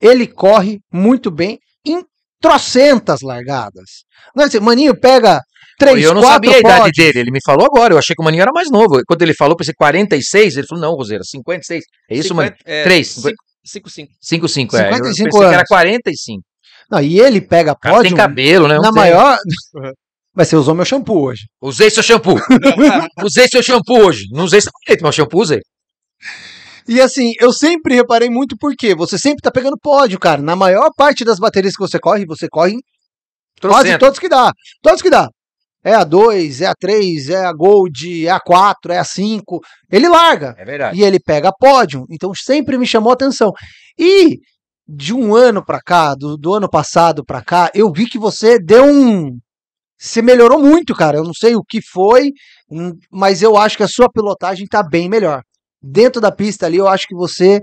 Ele corre muito bem em trocentas largadas. Não é assim, maninho pega 3, eu não 4, sabia a pode. idade dele, ele me falou agora, eu achei que o Maninho era mais novo. Quando ele falou, pensei 46, ele falou, não, Roseira, 56. É isso, 50, Maninho? É, 3. 5, 5. 5, 5, é. 55 eu pensei anos. que era 45. Não, e ele pega pódio... tem cabelo, né? na tem. maior... Uhum. Mas você usou meu shampoo hoje. Usei seu shampoo. (laughs) usei seu shampoo hoje. Não usei seu jeito, mas shampoo usei. E assim, eu sempre reparei muito porque você sempre tá pegando pódio, cara. Na maior parte das baterias que você corre, você corre em quase todos que dá. Todos que dá é a 2, é a 3, é a Gold, é a 4, é a 5. Ele larga. É verdade. E ele pega pódio. Então sempre me chamou a atenção. E de um ano para cá, do, do ano passado para cá, eu vi que você deu um. Você melhorou muito, cara. Eu não sei o que foi, hum, mas eu acho que a sua pilotagem tá bem melhor. Dentro da pista ali, eu acho que você.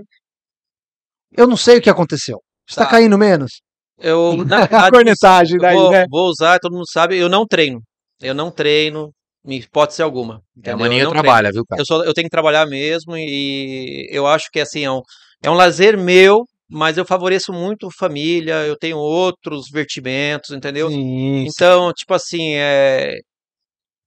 Eu não sei o que aconteceu. Você tá, tá. caindo menos? Eu. Na (laughs) cornetagem daí, vou, né? Vou usar, todo mundo sabe, eu não treino. Eu não treino, em hipótese alguma. É, maninho trabalha, viu, cara? Eu, sou, eu tenho que trabalhar mesmo e eu acho que assim, é um, é um lazer meu, mas eu favoreço muito família, eu tenho outros vertimentos, entendeu? Sim, então, tipo assim, é,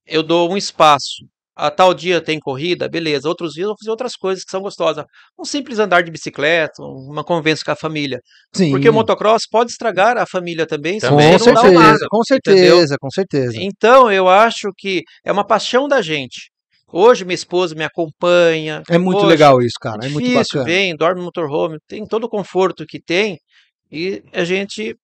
eu dou um espaço a ah, tal dia tem corrida, beleza. Outros dias eu vou fazer outras coisas que são gostosas. Um simples andar de bicicleta, uma convenção com a família. Sim. Porque o motocross pode estragar a família também. também com, certeza, nada, com certeza, entendeu? com certeza. Então eu acho que é uma paixão da gente. Hoje minha esposa me acompanha. É muito Hoje, legal isso, cara. É, difícil, muito bacana. Vem, dorme no motorhome, tem todo o conforto que tem. E a gente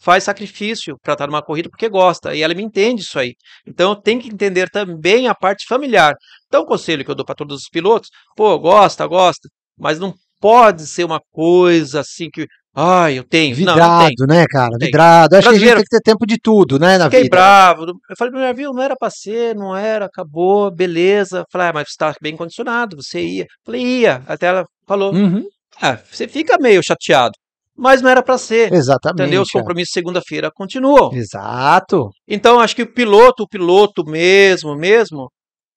faz sacrifício para estar numa corrida porque gosta, e ela me entende isso aí. Então eu tenho que entender também a parte familiar. Então o conselho que eu dou para todos os pilotos, pô, gosta, gosta, mas não pode ser uma coisa assim que ah, eu tenho. Vidrado, não, não tenho. né, cara? Vidrado. Acho que a gente tem que ter tempo de tudo, né, na fiquei vida. bravo. Eu falei, meu navio não era pra ser, não era, acabou, beleza. falei, ah, mas você tá bem condicionado, você ia. falei, ia. Até ela falou, uhum. ah, você fica meio chateado mas não era para ser. Exatamente. Entendeu? Os é. compromissos é. segunda-feira continuam. Exato. Então, acho que o piloto, o piloto mesmo, mesmo,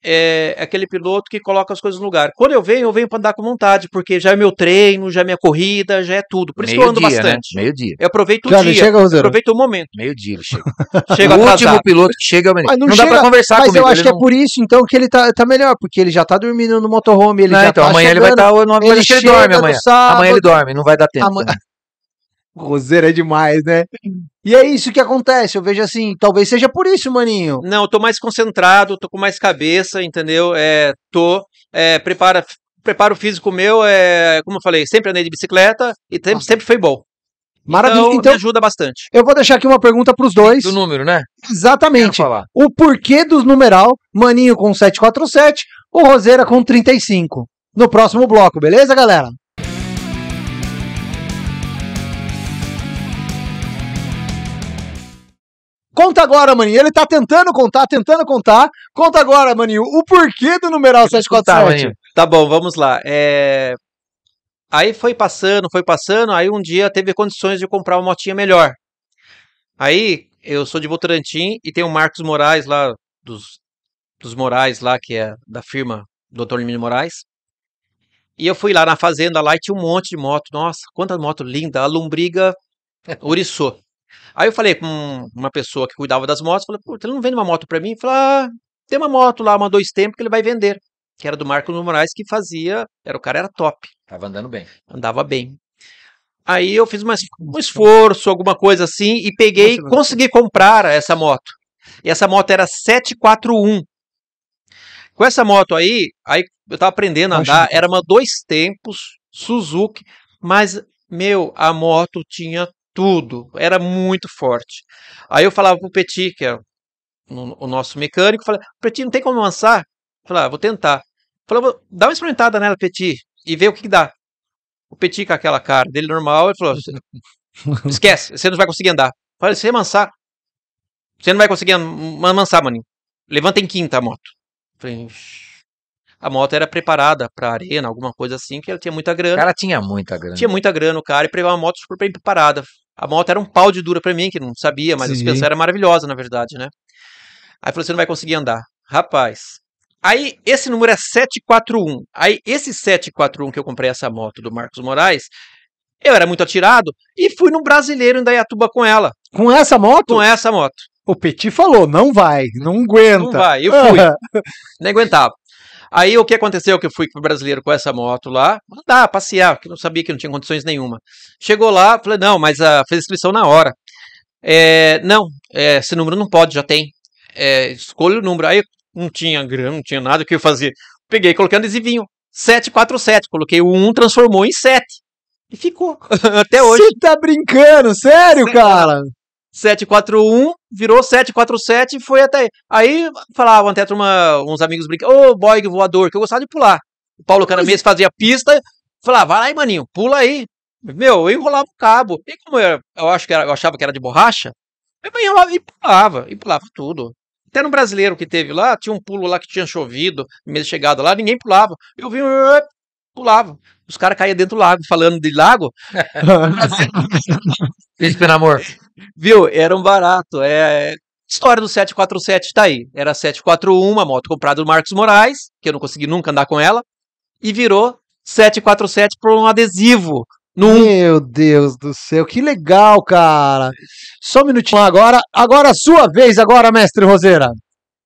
é, é aquele piloto que coloca as coisas no lugar. Quando eu venho, eu venho para andar com vontade, porque já é meu treino, já é minha corrida, já é tudo. Por isso que eu ando né? bastante. Né? Meio dia. Eu aproveito o dia. Chega, eu aproveito o momento. Meio dia ele chega. (laughs) o último piloto que chega é o menino. Não, não chega, dá para conversar mas comigo. Mas eu acho que é não... é por isso, então, que ele tá, tá melhor, porque ele já tá dormindo no motorhome, ele não, já então, tá amanhã chegando, ele vai estar, tá, não, ele, ele dorme amanhã. Sábado, amanhã ele dorme, não vai dar tempo. Amanhã... Roseira é demais, né? E é isso que acontece. Eu vejo assim, talvez seja por isso, maninho. Não, eu tô mais concentrado, tô com mais cabeça, entendeu? É, tô. É, prepara, preparo físico meu, é, como eu falei, sempre andei de bicicleta e sempre, ah. sempre foi bom. Maravilha. Então, então ajuda bastante. Eu vou deixar aqui uma pergunta para os dois. Do número, né? Exatamente. O porquê do numeral, Maninho com 747, o Roseira com 35. No próximo bloco, beleza, galera? Conta agora, maninho. Ele tá tentando contar, tentando contar. Conta agora, maninho, o porquê do numeral 747. Tá, tá bom, vamos lá. É... Aí foi passando, foi passando. Aí um dia teve condições de comprar uma motinha melhor. Aí eu sou de Votorantim e tem o Marcos Moraes lá, dos, dos Moraes lá, que é da firma do Dr. Limino Moraes. E eu fui lá na fazenda lá e tinha um monte de moto. Nossa, quanta moto linda! A lombriga (laughs) Oriçô. Aí eu falei com uma pessoa que cuidava das motos, falei, pô, ele não vende uma moto para mim? Ele falou, ah, tem uma moto lá, uma dois tempos que ele vai vender. Que era do Marco Moraes que fazia, era o cara era top. Tava andando bem. Andava bem. Aí eu fiz mais um esforço, alguma coisa assim, e peguei, Nossa, consegui comprar essa moto. E essa moto era 741. Com essa moto aí, aí eu tava aprendendo a andar, era uma dois tempos, Suzuki, mas, meu, a moto tinha tudo, era muito forte. Aí eu falava pro Petit, que é o nosso mecânico, falei, Petit, não tem como lançar? Falei, ah, vou tentar. Falou, dá uma experimentada nela, Petit, e vê o que, que dá. O Petit com aquela cara dele normal, ele falou, (laughs) esquece, você não vai conseguir andar. Falei, você amansar, você não vai conseguir amansar, maninho. Levanta em quinta a moto. Falei, a moto era preparada para arena, alguma coisa assim, que ela tinha muita grana. O cara tinha muita grana. Tinha muita grana, o cara, e uma moto super bem preparada. A moto era um pau de dura para mim, que não sabia, mas a suspensão era maravilhosa, na verdade, né? Aí falou: você não vai conseguir andar. Rapaz. Aí esse número é 741. Aí esse 741 que eu comprei essa moto do Marcos Moraes, eu era muito atirado e fui num brasileiro em Dayatuba com ela. Com essa moto? Com essa moto. O Petit falou: não vai, não aguenta. Não vai, eu fui. (laughs) não aguentava. Aí o que aconteceu? Que eu fui pro brasileiro com essa moto lá, mandar passear, porque não sabia que não tinha condições nenhuma. Chegou lá, falei, não, mas ah, fez inscrição na hora. É, não, é, esse número não pode, já tem. É, escolha o número. Aí não tinha grana, não tinha nada, o que eu fazia? Peguei colocando adesivinho. 747, coloquei o 1, transformou em 7. E ficou. (laughs) Até hoje. Você tá brincando, sério, sério cara? 741 virou 747 e foi até. Aí falavam até uma, uns amigos brincando, ô oh, boy voador, que eu gostava de pular. O Paulo é. Caramês fazia pista, falava, vai lá aí, maninho, pula aí. Meu, eu enrolava o cabo. E como eu, eu acho que era, eu achava que era de borracha, eu enrolava e pulava, e pulava tudo. Até no brasileiro que teve lá, tinha um pulo lá que tinha chovido, mês chegado lá, ninguém pulava. Eu vim, eh, pulava. Os caras caíam dentro do lago, falando de lago. (laughs) (laughs) Príncipe Namor. Viu? Era um barato. É, História do 747 tá aí. Era 741, uma moto comprada do Marcos Moraes, que eu não consegui nunca andar com ela, e virou 747 por um adesivo. Meu Deus do céu, que legal, cara. Só um minutinho agora. Agora a sua vez, agora, mestre Roseira.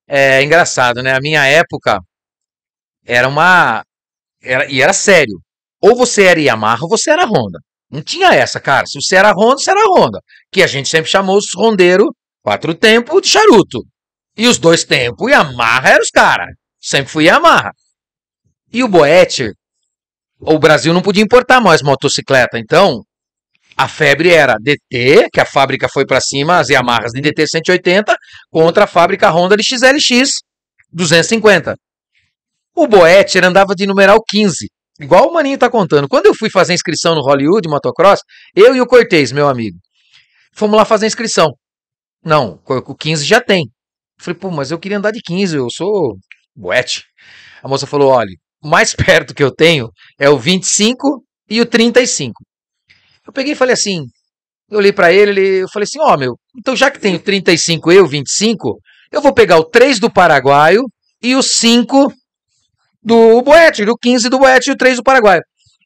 É engraçado, né? A minha época era uma. Era... E era sério. Ou você era Yamaha ou você era Honda. Não tinha essa, cara. Se você era ronda, você era ronda. Que a gente sempre chamou os rondeiros, quatro tempos de charuto. E os dois tempos, e a marra eram os caras. Sempre fui a marra. E o Boetcher, o Brasil não podia importar mais motocicleta. Então, a febre era DT, que a fábrica foi para cima, as Yamahas de DT 180, contra a fábrica Honda de XLX 250. O Boetcher andava de numeral 15. Igual o Maninho tá contando. Quando eu fui fazer inscrição no Hollywood Motocross, eu e o Cortez, meu amigo, fomos lá fazer inscrição. Não, o 15 já tem. falei, pô, mas eu queria andar de 15, eu sou boete. A moça falou, olha, o mais (laughs) perto que eu tenho é o 25 e o 35. Eu peguei e falei assim, eu olhei para ele, ele, eu falei assim, ó oh, meu, então já que tenho 35 e o 25, eu vou pegar o 3 do Paraguaio e o 5 do Boete, o 15 do Boete e o 3 do Paraguai.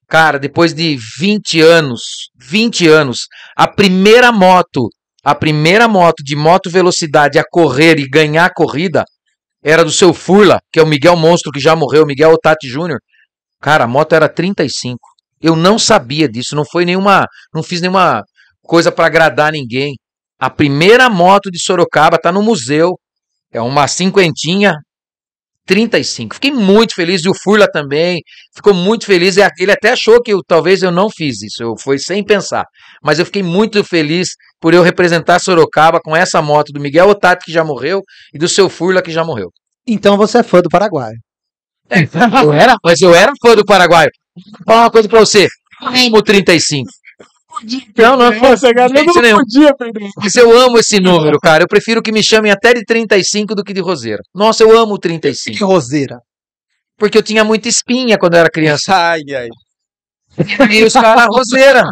Cara, depois de 20 anos, 20 anos, a primeira moto, a primeira moto de moto velocidade a correr e ganhar a corrida era do seu Furla, que é o Miguel Monstro que já morreu, Miguel Otati Júnior. Cara, a moto era 35. Eu não sabia disso, não foi nenhuma, não fiz nenhuma coisa para agradar ninguém. A primeira moto de Sorocaba tá no museu. É uma cinquentinha, 35. Fiquei muito feliz e o Furla também ficou muito feliz. Ele até achou que eu, talvez eu não fiz isso, eu foi sem pensar. Mas eu fiquei muito feliz por eu representar Sorocaba com essa moto do Miguel Otato, que já morreu, e do seu Furla, que já morreu. Então você é fã do Paraguai. É, eu era, mas eu era fã do Paraguai. Vou falar uma coisa pra você. Remo 35 podia. Não, não, galera não podia perder. Mas eu amo esse número, cara. Eu prefiro que me chamem até de 35 do que de roseira. Nossa, eu amo 35. Que roseira? Porque eu tinha muita espinha quando eu era criança. Ai, ai. E os caras, ah, roseira.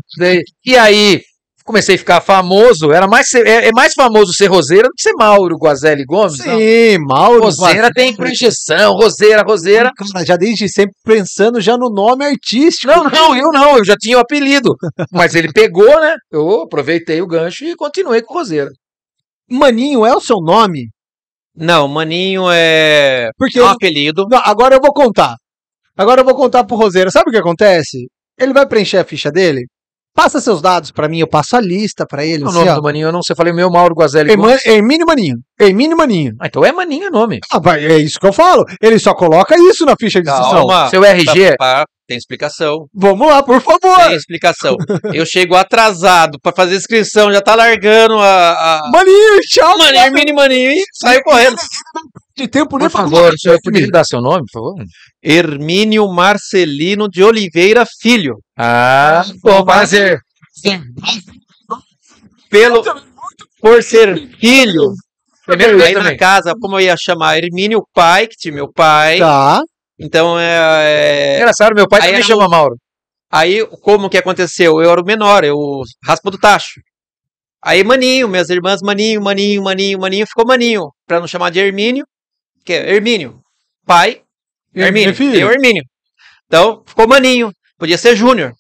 E aí, comecei a ficar famoso, era mais, é, é mais famoso ser Roseira do que ser Mauro Guazelli Gomes. Sim, não. Mauro Roseira tem projeção, Roseira, Roseira. Cara, já desde sempre pensando já no nome artístico. Não, não, eu não, eu já tinha o apelido. (laughs) mas ele pegou, né? Eu aproveitei o gancho e continuei com Roseira. Maninho é o seu nome? Não, Maninho é Porque é um apelido. Não, agora eu vou contar. Agora eu vou contar pro Roseira. Sabe o que acontece? Ele vai preencher a ficha dele? Passa seus dados para mim, eu passo a lista para ele. O nome ó. do Maninho, eu não sei, falei o meu Mauro Guazelli. É mini Maninho. é mini Maninho. Ah, então é Maninho o nome. Ah, é isso que eu falo. Ele só coloca isso na ficha de inscrição. Calma. Seu RG. Tá, tá, tem explicação. Vamos lá, por favor. Tem explicação. eu chego atrasado para fazer inscrição, já tá largando a. a... Maninho, tchau. Maninho, mini Maninho. E saiu correndo tempo nem Por favor, o senhor podia dar seu nome, por favor? Hermínio Marcelino de Oliveira Filho. Ah, bom prazer. Pelo, por ser filho, primeiro aí na casa, como eu ia chamar? Hermínio pai, que tinha meu pai. Tá. Então é. é... Engraçado, meu pai aí também chama um... Mauro. Aí, como que aconteceu? Eu era o menor, eu raspa do tacho. Aí Maninho, minhas irmãs, Maninho, Maninho, Maninho, Maninho, ficou Maninho, pra não chamar de Hermínio, que é Hermínio, pai, Hermínio, filho. eu Hermínio. Então, ficou Maninho, podia ser Júnior,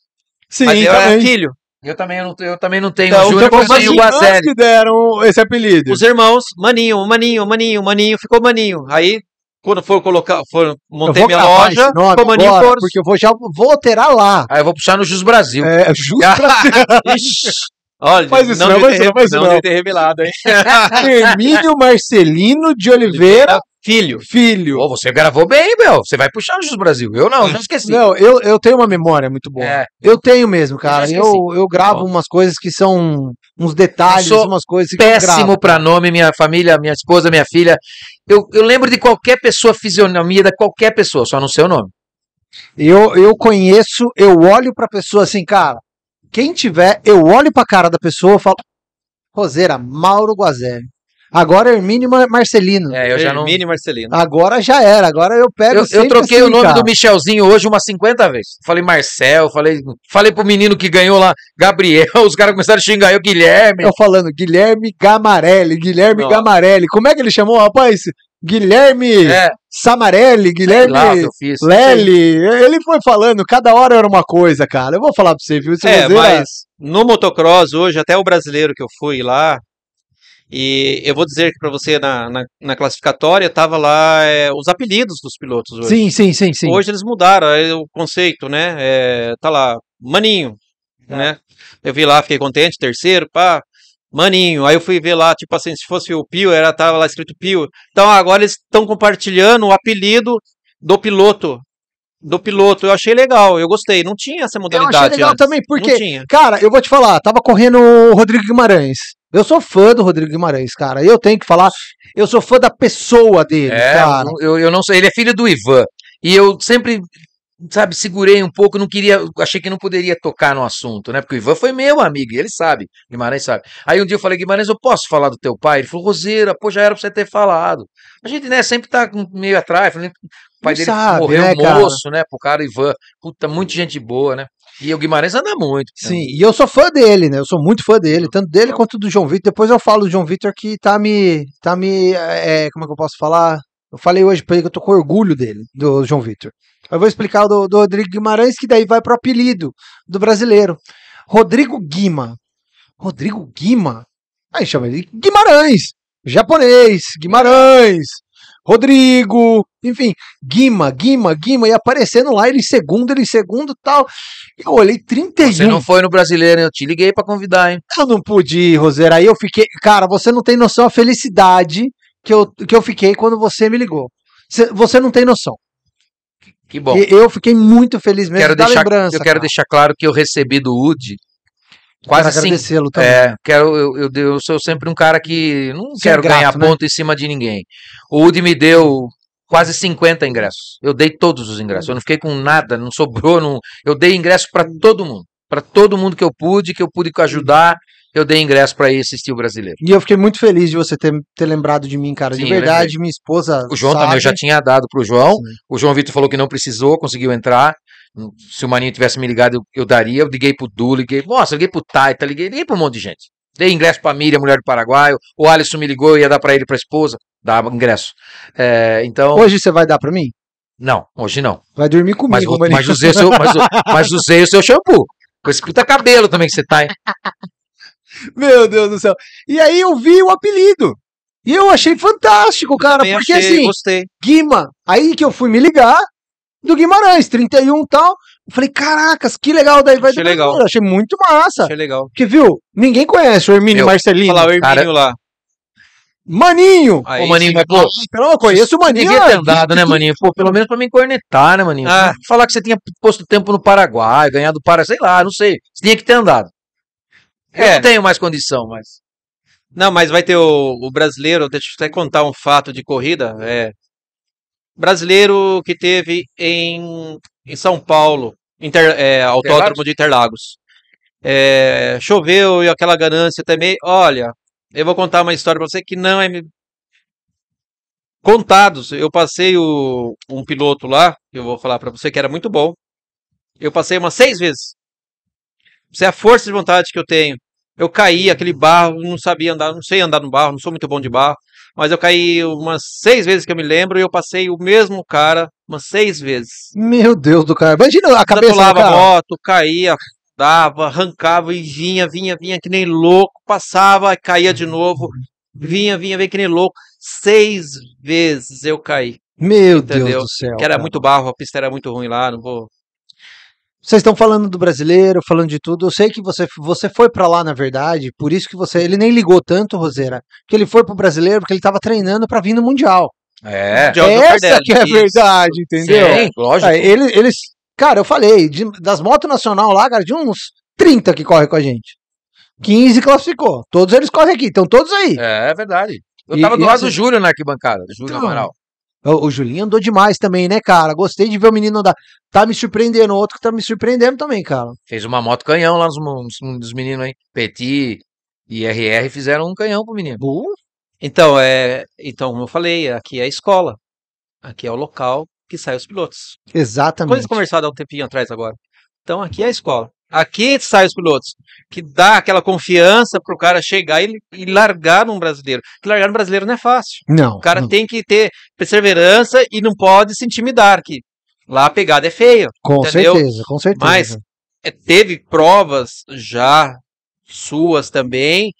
Sim, mas eu também. era filho. Eu também não, eu também não tenho então, Júnior, então, mas os que deram esse apelido. Os irmãos, Maninho, Maninho, Maninho, Maninho, ficou Maninho. Aí quando for colocar, for montei minha loja, ficou maninho agora, Porque eu vou já vou alterar lá. Aí ah, eu vou puxar no Jus Brasil. É, Jus Brasil. (laughs) Olha, faz isso, não, não, mas, ter, não, faz não, não. ter revelado, hein? (laughs) Hermínio Marcelino de Oliveira. Filho. Filho. Oh, você gravou bem, meu. Você vai puxar o Jus Brasil. Eu não, já esqueci. Não, eu, eu tenho uma memória muito boa. É. Eu tenho mesmo, cara. Eu, eu, eu gravo umas coisas que são uns detalhes, umas coisas que péssimo para nome, minha família, minha esposa, minha filha. Eu, eu lembro de qualquer pessoa, fisionomia da qualquer pessoa, só não sei o nome. Eu, eu conheço, eu olho pra pessoa assim, cara, quem tiver, eu olho pra cara da pessoa e falo, Roseira, Mauro Guazelli. Agora Hermínio Marcelino. É, eu já não. Hermine Marcelino. Agora já era, agora eu pego Eu, eu troquei assim, o nome cara. do Michelzinho hoje umas 50 vezes. Falei Marcel, falei, falei pro menino que ganhou lá, Gabriel, (laughs) os caras começaram a xingar eu, Guilherme. Eu falando, Guilherme Gamarelli, Guilherme não. Gamarelli. Como é que ele chamou, rapaz? Guilherme é. Samarelli, Guilherme é, fiz, Lely. Ele foi falando, cada hora era uma coisa, cara. Eu vou falar pra você, viu? Esse é, é mas no motocross hoje, até o brasileiro que eu fui lá, e eu vou dizer que para você, na, na, na classificatória, tava lá é, os apelidos dos pilotos hoje. Sim, sim, sim, sim. Hoje eles mudaram o conceito, né? É, tá lá, Maninho, é. né? Eu vi lá, fiquei contente, terceiro, pá. Maninho. Aí eu fui ver lá, tipo assim, se fosse o Pio, era tava lá escrito Pio. Então agora eles estão compartilhando o apelido do piloto. Do piloto, eu achei legal, eu gostei. Não tinha essa modalidade. Eu achei legal também, porque, cara, eu vou te falar, tava correndo o Rodrigo Guimarães. Eu sou fã do Rodrigo Guimarães, cara. Eu tenho que falar, eu sou fã da pessoa dele, é, cara. Eu, eu não sei, ele é filho do Ivan. E eu sempre sabe, segurei um pouco, não queria, achei que não poderia tocar no assunto, né? Porque o Ivan foi meu amigo, e ele sabe, Guimarães sabe. Aí um dia eu falei, Guimarães, eu posso falar do teu pai? Ele falou, Roseira, pô, já era pra você ter falado. A gente, né, sempre tá meio atrás, falei, o pai não dele sabe, morreu né, moço, cara? né? Pro cara Ivan, puta, muita gente boa, né? E o Guimarães anda muito. Né? Sim, e eu sou fã dele, né? Eu sou muito fã dele, tanto dele quanto do João Vitor. Depois eu falo do João Vitor que tá me. tá me. É, como é que eu posso falar? Eu falei hoje pra ele que eu tô com orgulho dele, do João Vitor. Eu vou explicar o do, do Rodrigo Guimarães, que daí vai pro apelido do brasileiro. Rodrigo Guima. Rodrigo Guima? Aí chama ele Guimarães. Japonês, Guimarães. Rodrigo, enfim, Guima, Guima, Guima, e aparecendo lá, ele segundo, ele segundo tal. Eu olhei 31. Você não foi no brasileiro, hein? eu te liguei para convidar, hein? Eu não pude ir, Rosera. Aí eu fiquei. Cara, você não tem noção a felicidade que eu, que eu fiquei quando você me ligou. Você não tem noção. Que bom. E eu fiquei muito feliz mesmo quero da deixar, lembrança. Eu quero cara. deixar claro que eu recebi do Ud quase quero agradecê-lo também. É, quero, eu, eu, eu, sou sempre um cara que não Sim, quero grato, ganhar né? ponto em cima de ninguém. O Ud me deu quase 50 ingressos. Eu dei todos os ingressos. Eu não fiquei com nada, não sobrou. Não, eu dei ingresso para todo mundo. Para todo mundo que eu pude, que eu pude ajudar eu dei ingresso para ir assistir o brasileiro. E eu fiquei muito feliz de você ter, ter lembrado de mim, cara. Sim, de verdade, minha esposa. O João sabe. também, eu já tinha dado pro João. Sim. O João Vitor falou que não precisou, conseguiu entrar. Se o Maninho tivesse me ligado, eu, eu daria. Eu liguei pro Du, liguei. Nossa, liguei pro Taita, liguei, liguei pra um monte de gente. Dei ingresso pra Miriam, mulher do Paraguai. O Alisson me ligou, eu ia dar para ele pra esposa. Dava ingresso. É, então. Hoje você vai dar para mim? Não, hoje não. Vai dormir comigo, mas, vou, mas usei o seu, mas, mas usei é o seu shampoo. Com esse puta cabelo também que você tá, hein? (laughs) Meu Deus do céu. E aí eu vi o apelido. E eu achei fantástico, cara, porque achei, assim, gostei. Guima, aí que eu fui me ligar do Guimarães, 31 e tal. Eu falei, caracas, que legal daí vai achei legal. Achei muito massa. Achei legal. Porque, viu, ninguém conhece o Hermínio Marcelino. Falar o Hermínio lá. Maninho! Aí, o Maninho vai pô. Pelo eu conheço o Maninho. Devia ter ah, andado, né, Maninho? Pô, pelo menos pra me cornetar, né, Maninho? Ah. Falar que você tinha posto tempo no Paraguai, ganhado para, sei lá, não sei. Você tinha que ter andado. Eu não é. tenho mais condição, mas. Não, mas vai ter o, o brasileiro. Deixa eu até contar um fato de corrida. É, brasileiro que teve em, em São Paulo, inter, é, autódromo Interlagos? de Interlagos. É, choveu e aquela ganância também. Olha, eu vou contar uma história para você que não é. Contados, eu passei o, um piloto lá, eu vou falar para você que era muito bom. Eu passei umas seis vezes. Isso é a força de vontade que eu tenho. Eu caí, aquele barro, não sabia andar, não sei andar no barro, não sou muito bom de barro, mas eu caí umas seis vezes que eu me lembro e eu passei o mesmo cara umas seis vezes. Meu Deus do cara, imagina a cabeça Pulava do moto, caía, dava, arrancava e vinha, vinha, vinha que nem louco, passava, caía de novo, vinha, vinha, vinha que nem louco. Seis vezes eu caí. Meu entendeu? Deus do céu. Que era cara. muito barro, a pista era muito ruim lá, não vou vocês estão falando do brasileiro, falando de tudo. Eu sei que você, você foi para lá, na verdade, por isso que você. Ele nem ligou tanto, Roseira, que ele foi pro brasileiro porque ele tava treinando para vir no Mundial. É, tá essa que é a verdade, isso. entendeu? Sim, lógico. Aí, é, ele, eles, cara, eu falei, de, das motos nacional lá, cara, de uns 30 que corre com a gente. 15 classificou. Todos eles correm aqui, estão todos aí. É, é verdade. Eu tava do lado do assim Júlio na arquibancada, Júlio então, Amaral. O, Julinho andou demais também, né, cara? Gostei de ver o menino andar. Tá me surpreendendo, outro que tá me surpreendendo também, cara. Fez uma moto canhão lá nos, nos meninos aí. Petit e RR fizeram um canhão pro menino. Uh. Então, é, então, como eu falei, aqui é a escola. Aqui é o local que saem os pilotos. Exatamente. Coisa conversada há um tempinho atrás agora. Então, aqui é a escola. Aqui saem os pilotos, que dá aquela confiança pro cara chegar e, e largar num brasileiro. Que largar num brasileiro não é fácil. Não. O cara não. tem que ter perseverança e não pode se intimidar, que lá a pegada é feia. Com entendeu? certeza, com certeza. Mas é, teve provas já suas também,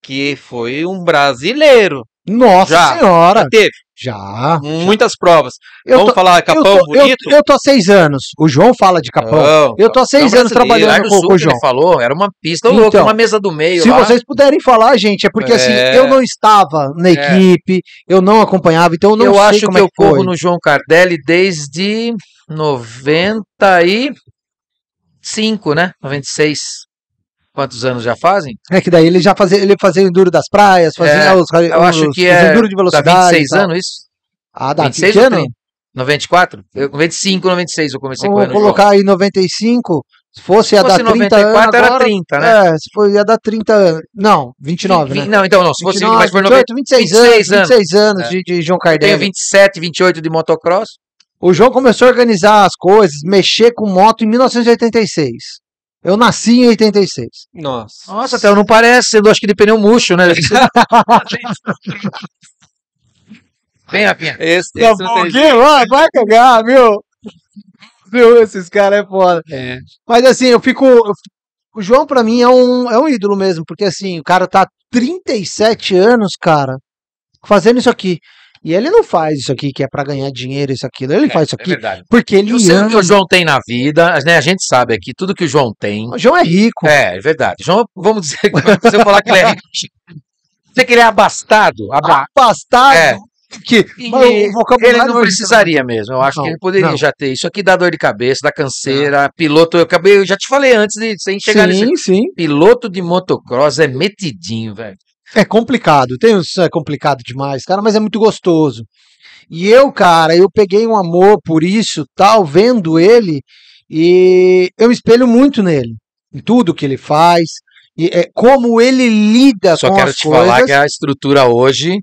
que foi um brasileiro. Nossa já, senhora! Já teve. Já. Muitas já. provas. Eu Vamos tô, falar Capão eu tô, bonito? Eu, eu, tô há seis anos. O João fala de Capão. Não, eu tô há seis anos trabalhando com, com o João. Ele falou, era uma pista então, louca, uma mesa do meio. Se lá. vocês puderem falar, gente, é porque assim, é. assim, eu não estava na é. equipe, é. eu não acompanhava, então eu não eu sei acho como que é que eu corro no João Cardelli desde 90 e 95, né? 96 quantos anos já fazem? É que daí ele já fazia, ele fazia o enduro das praias, fazia é, os, eu acho os, que os é, enduro de velocidade. Dá 26 anos isso? Ah, dá 26 pequeno? Ou 94? Eu, 95, 96 eu comecei Vamos com ele. Vou colocar aí 95. Se fosse, se ia dar 30 94, anos. era 30, né? É, se fosse, ia dar 30 anos. Não, 29, 20, né? Não, então não. Se 29, fosse, mas foi 28, 26, 26 anos. 26 anos é. de, de João Cardelli. Eu tenho 27, 28 de motocross. O João começou a organizar as coisas, mexer com moto em 1986. Eu nasci em 86. Nossa. Nossa, até não parece, Eu acho que de pneu murcho, né? (laughs) Vem, Rapinha. Esse, esse tá bom, tem... vai, vai cagar, meu. meu esses caras é foda. É. Mas assim, eu fico. o João, pra mim, é um, é um ídolo mesmo, porque assim, o cara tá 37 anos, cara, fazendo isso aqui. E ele não faz isso aqui que é para ganhar dinheiro, isso aquilo. Ele é, faz isso é aqui é porque ele eu ama. que o João tem na vida, né? A gente sabe aqui tudo que o João tem. O João é rico. É, é verdade. João, vamos dizer, se (laughs) eu falar que ele é rico, dizer que ele é abastado, abastado. É. Que ele, ele não precisaria mesmo. Eu acho não, que ele poderia não. já ter. Isso aqui dá dor de cabeça, dá canseira. Não. Piloto, eu acabei, eu já te falei antes de sem chegar sim, nesse. Sim. Piloto de motocross é metidinho, velho. É complicado, tem uns é complicado demais, cara, mas é muito gostoso. E eu, cara, eu peguei um amor por isso, tal, vendo ele, e eu me espelho muito nele, em tudo que ele faz, e é, como ele lida Só com as coisas. Só quero te falar que a estrutura hoje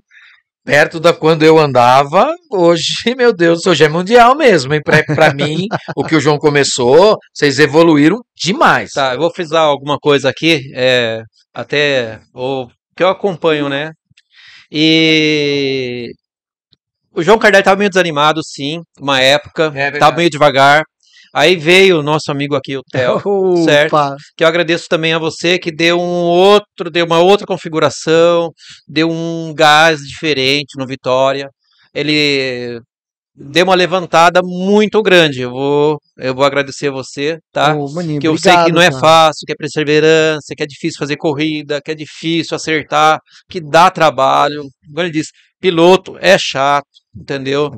perto da quando eu andava, hoje, (laughs) meu Deus, hoje é mundial mesmo, hein? Para mim, o que o João começou, vocês evoluíram demais. Tá, eu vou frisar alguma coisa aqui, é, até ou que eu acompanho, né? E o João Cardelli tava meio desanimado, sim, uma época, estava é meio devagar. Aí veio o nosso amigo aqui, o Theo, (laughs) certo? Que eu agradeço também a você, que deu um outro, deu uma outra configuração, deu um gás diferente no Vitória. Ele deu uma levantada muito grande. Eu vou, eu vou agradecer a você, tá? Oh, maninho, que eu obrigado, sei que não é fácil, que é perseverança, que é difícil fazer corrida, que é difícil acertar, que dá trabalho. Agora ele diz, piloto é chato, entendeu?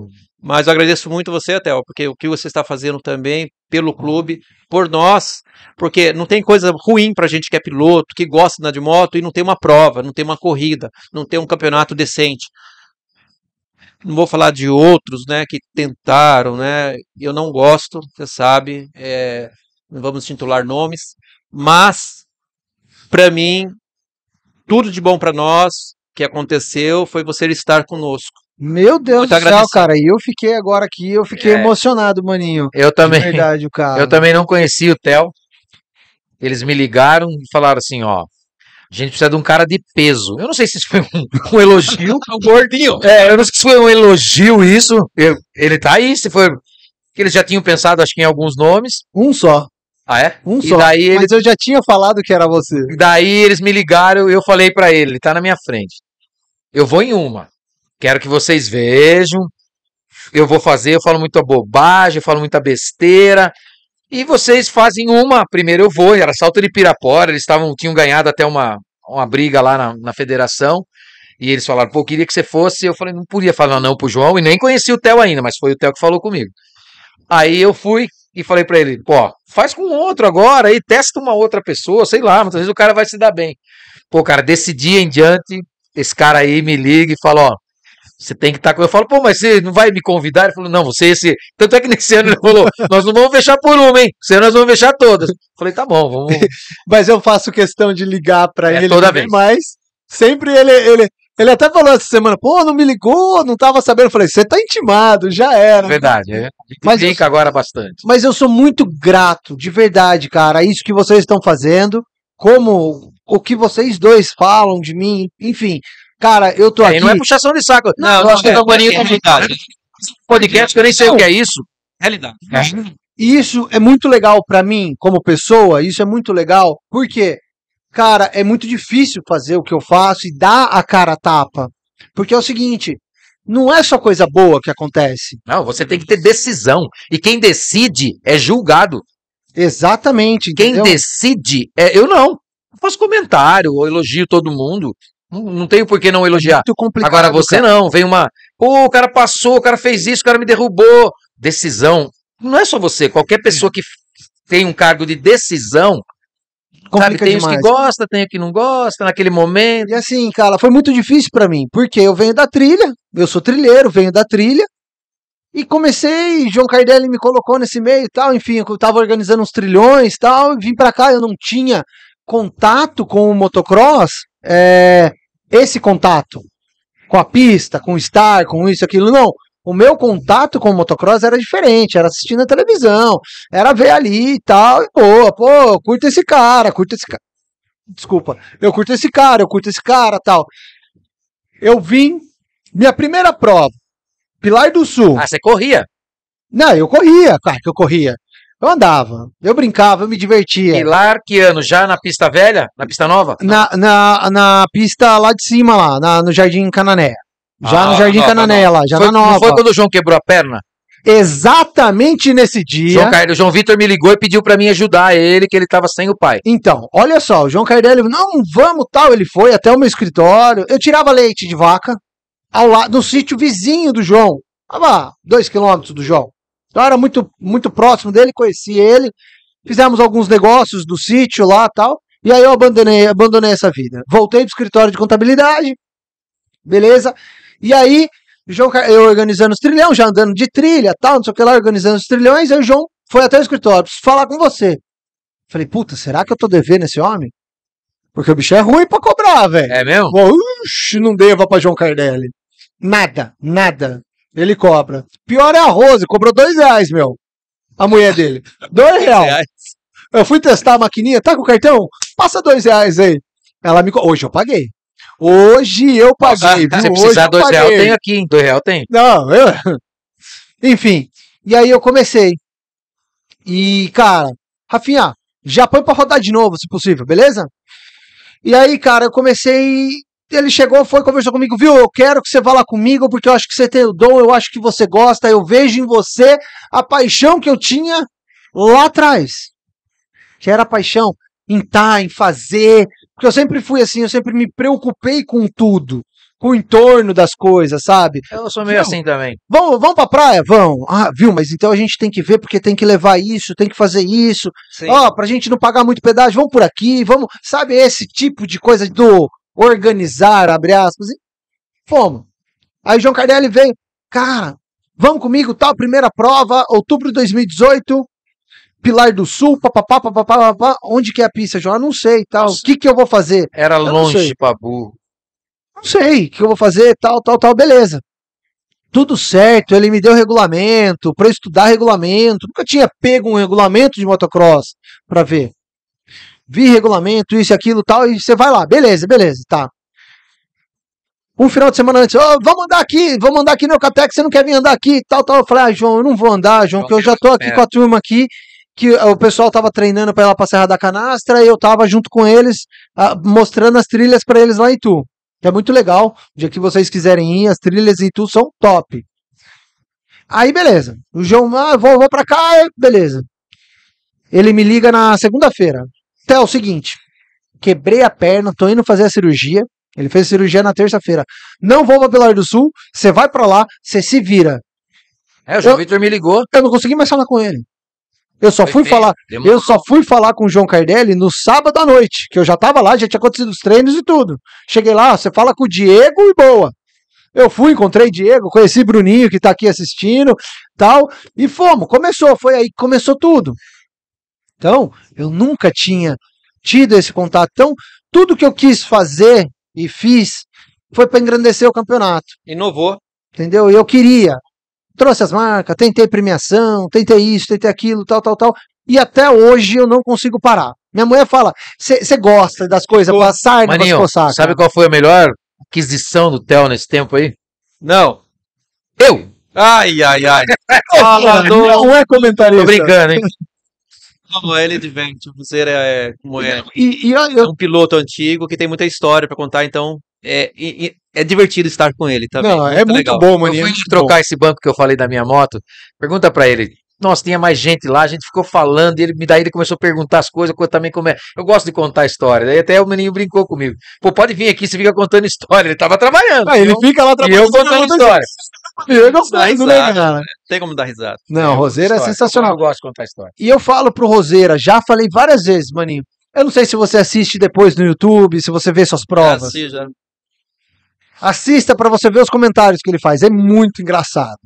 Mas eu agradeço muito você, até porque o que você está fazendo também pelo clube, por nós, porque não tem coisa ruim a gente que é piloto, que gosta de andar de moto e não tem uma prova, não tem uma corrida, não tem um campeonato decente. Não vou falar de outros, né, que tentaram, né? Eu não gosto, você sabe. É, não vamos titular nomes, mas para mim tudo de bom para nós que aconteceu foi você estar conosco. Meu Deus Muito do agradecido. céu, cara. E eu fiquei agora aqui, eu fiquei é. emocionado, maninho. Eu também. De verdade, cara. Eu também não conheci o Theo. Eles me ligaram e falaram assim, ó, a gente precisa de um cara de peso. Eu não sei se isso foi um, um elogio. o (laughs) é gordinho. É, eu não sei se foi um elogio isso. Eu, ele tá aí, se foi. Eles já tinham pensado, acho que em alguns nomes. Um só. Ah, é? Um e só. Daí eles... Mas eu já tinha falado que era você. E daí eles me ligaram eu falei para ele, ele tá na minha frente. Eu vou em uma. Quero que vocês vejam. Eu vou fazer, eu falo muita bobagem, eu falo muita besteira. E vocês fazem uma, primeiro eu vou, era Salto de Pirapora, eles tavam tinham ganhado até uma, uma briga lá na, na federação, e eles falaram, pô, queria que você fosse, eu falei, não podia falar não pro João, e nem conheci o Theo ainda, mas foi o Theo que falou comigo. Aí eu fui e falei para ele, pô, faz com outro agora, e testa uma outra pessoa, sei lá, muitas vezes o cara vai se dar bem. Pô, cara, desse dia em diante, esse cara aí me liga e fala, ó, você tem que estar tá com. Eu falo, pô, mas você não vai me convidar? Ele falou, não, você esse. Tanto é que nesse ano ele falou, nós não vamos fechar por uma, hein? Esse ano nós vamos fechar todas. Eu falei, tá bom, vamos. (laughs) mas eu faço questão de ligar para é, ele toda vez. mais. Sempre ele, ele, ele até falou essa semana, pô, não me ligou, não tava sabendo. Eu falei, você tá intimado, já era. Verdade, é. Mas brinca agora bastante. Mas eu sou muito grato, de verdade, cara, isso que vocês estão fazendo, como o que vocês dois falam de mim, enfim, Cara, eu tô é, aqui. não é puxação de saco. Não, não eu acho que eu é tô com é, complicado. Podcast que eu nem sei não. o que é isso. Realidade. É. E isso é muito legal para mim, como pessoa, isso é muito legal, porque, cara, é muito difícil fazer o que eu faço e dar a cara a tapa. Porque é o seguinte, não é só coisa boa que acontece. Não, você tem que ter decisão. E quem decide é julgado. Exatamente. Entendeu? Quem decide é. Eu não. Eu faço comentário, eu elogio todo mundo. Não, tenho por que não elogiar. Agora você cara. não, vem uma. Pô, o cara passou, o cara fez isso, o cara me derrubou. Decisão. Não é só você, qualquer é. pessoa que tem um cargo de decisão. Complica sabe, tem demais. os que gosta, tem os que não gosta, naquele momento. E assim, cara, foi muito difícil para mim, porque eu venho da trilha, eu sou trilheiro, venho da trilha, e comecei, João Cardelli me colocou nesse meio e tal, enfim, eu tava organizando uns trilhões e tal, e vim para cá, eu não tinha contato com o motocross, é, esse contato com a pista, com o estar, com isso, aquilo, não. O meu contato com o motocross era diferente, era assistindo a televisão, era ver ali e tal, e boa, pô, curta esse cara, curta esse cara. Desculpa, eu curto esse cara, eu curto esse cara, tal. Eu vim, minha primeira prova, Pilar do Sul. Ah, você corria? Não, eu corria, cara, que eu corria. Eu andava, eu brincava, eu me divertia. E lá que ano? Já na pista velha? Na pista nova? Na, na, na pista lá de cima, lá, na, no Jardim Canané. Já ah, no Jardim Canané, lá, já foi, na nova. Não foi quando o João quebrou a perna? Exatamente nesse dia. João o João Vitor me ligou e pediu para mim ajudar ele, que ele tava sem o pai. Então, olha só, o João Cardelli, não, vamos tal. Ele foi até o meu escritório. Eu tirava leite de vaca ao lado, no sítio vizinho do João. Tava dois quilômetros do João. Então era muito, muito próximo dele, conheci ele. Fizemos alguns negócios do sítio lá tal. E aí eu abandonei, abandonei essa vida. Voltei do escritório de contabilidade. Beleza? E aí, João, eu organizando os trilhões, já andando de trilha, tal, não sei o que lá, organizando os trilhões, aí o João foi até o escritório, preciso falar com você. Falei, puta, será que eu tô devendo esse homem? Porque o bicho é ruim pra cobrar, velho. É mesmo? Uxi, não deva pra João Cardelli. Nada, nada. Ele cobra. Pior é a Rose, cobrou dois reais, meu. A mulher dele. Dois reais. Eu fui testar a maquininha, tá com o cartão? Passa dois reais aí. Ela me. Hoje eu paguei. Hoje eu paguei. se precisar dois eu tem aqui, hein? Dois reais tem. Não, eu. (laughs) Enfim. E aí eu comecei. E, cara, Rafinha, já põe pra rodar de novo, se possível, beleza? E aí, cara, eu comecei ele chegou, foi, conversou comigo, viu? Eu quero que você vá lá comigo, porque eu acho que você tem o dom, eu acho que você gosta, eu vejo em você a paixão que eu tinha lá atrás. Que era paixão em estar, tá, em fazer. Porque eu sempre fui assim, eu sempre me preocupei com tudo. Com o entorno das coisas, sabe? Eu sou meio viu? assim também. Vamos, vamos pra praia? Vamos. Ah, viu? Mas então a gente tem que ver, porque tem que levar isso, tem que fazer isso. Ó, oh, pra gente não pagar muito pedágio, vamos por aqui, vamos. Sabe, esse tipo de coisa do organizar, abre aspas, e fomos. Aí João Cardelli veio, cara, vamos comigo, tal, primeira prova, outubro de 2018, Pilar do Sul, papapá, papapá, papapá, onde que é a pista, João? Eu não sei, tal, o que que eu vou fazer? Era eu longe, Pabu. Não sei o que eu vou fazer, tal, tal, tal, beleza tudo certo, ele me deu regulamento para estudar regulamento. Nunca tinha pego um regulamento de motocross para ver vi regulamento, isso e aquilo tal, e você vai lá, beleza, beleza, tá. Um final de semana antes, oh, vamos andar aqui, vamos andar aqui no Eucatec, você não quer vir andar aqui tal, tal. Eu falei, ah, João, eu não vou andar, João, que eu já tô aqui com a turma aqui, que o pessoal tava treinando para ir lá pra Serra da Canastra, e eu tava junto com eles, mostrando as trilhas para eles lá em Tu. Que é muito legal, o dia que vocês quiserem ir, as trilhas em Tu são top. Aí, beleza. O João, ah, vou, vou pra cá, beleza. Ele me liga na segunda-feira. Então, é o seguinte: quebrei a perna, tô indo fazer a cirurgia. Ele fez a cirurgia na terça-feira. Não vou pra Pilar do Sul, você vai pra lá, você se vira. É, o João eu, Vitor me ligou. Eu não consegui mais falar com ele. Eu só Foi fui bem, falar, demorou. eu só fui falar com o João Cardelli no sábado à noite, que eu já tava lá, já tinha acontecido os treinos e tudo. Cheguei lá, você fala com o Diego e boa. Eu fui, encontrei Diego, conheci Bruninho que tá aqui assistindo, tal, e fomos, começou, foi aí que começou tudo. Então, eu nunca tinha tido esse contato. Então, tudo que eu quis fazer e fiz foi para engrandecer o campeonato. Inovou. Entendeu? E Eu queria. Trouxe as marcas, tentei premiação, tentei isso, tentei aquilo, tal, tal, tal. E até hoje eu não consigo parar. Minha mulher fala: você gosta das coisas, passar e não coçar. Sabe qual foi a melhor aquisição do Theo nesse tempo aí? Não. Eu! Ai, ai, ai. Fala, (laughs) não, não é comentarista. Tô brincando, hein? é, ele é diverte. O Buzeira é como é. E, e eu, eu... É um piloto antigo que tem muita história para contar, então é, é, é, divertido estar com ele também. Tá Não, é muito é muito legal. bom, mano. Eu fui é trocar bom. esse banco que eu falei da minha moto. Pergunta para ele. Nossa, tinha mais gente lá, a gente ficou falando, e ele me daí ele começou a perguntar as coisas, eu também como é. Eu gosto de contar história. Daí até o menino brincou comigo. Pô, pode vir aqui, você fica contando história. Ele tava trabalhando. Ah, ele então, fica lá trabalhando. E eu contando história não eu né, cara? Né? Tem como dar risada. Não, Roseira é sensacional. Eu gosto de contar história. E eu falo pro Roseira, já falei várias vezes, maninho. Eu não sei se você assiste depois no YouTube, se você vê suas provas. Assista para você ver os comentários que ele faz. É muito engraçado.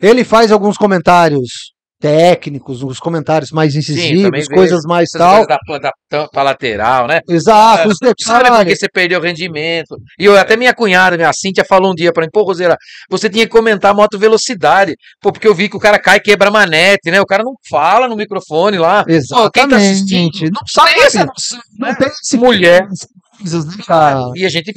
Ele faz alguns comentários técnicos, os comentários mais incisivos, Sim, coisas mais tal. Coisas da, da, da lateral, né? Exato, ah, os detalhes. que você perdeu o rendimento. E eu, até minha cunhada, minha Cíntia, falou um dia para mim, pô, Roseira, você tinha que comentar a moto velocidade. Pô, porque eu vi que o cara cai e quebra a manete, né? O cara não fala no microfone lá. Exatamente. Pô, quem tá assistindo? Não sabe essa não, não né? tem esse mulher. Tipo coisas, né, cara? E a gente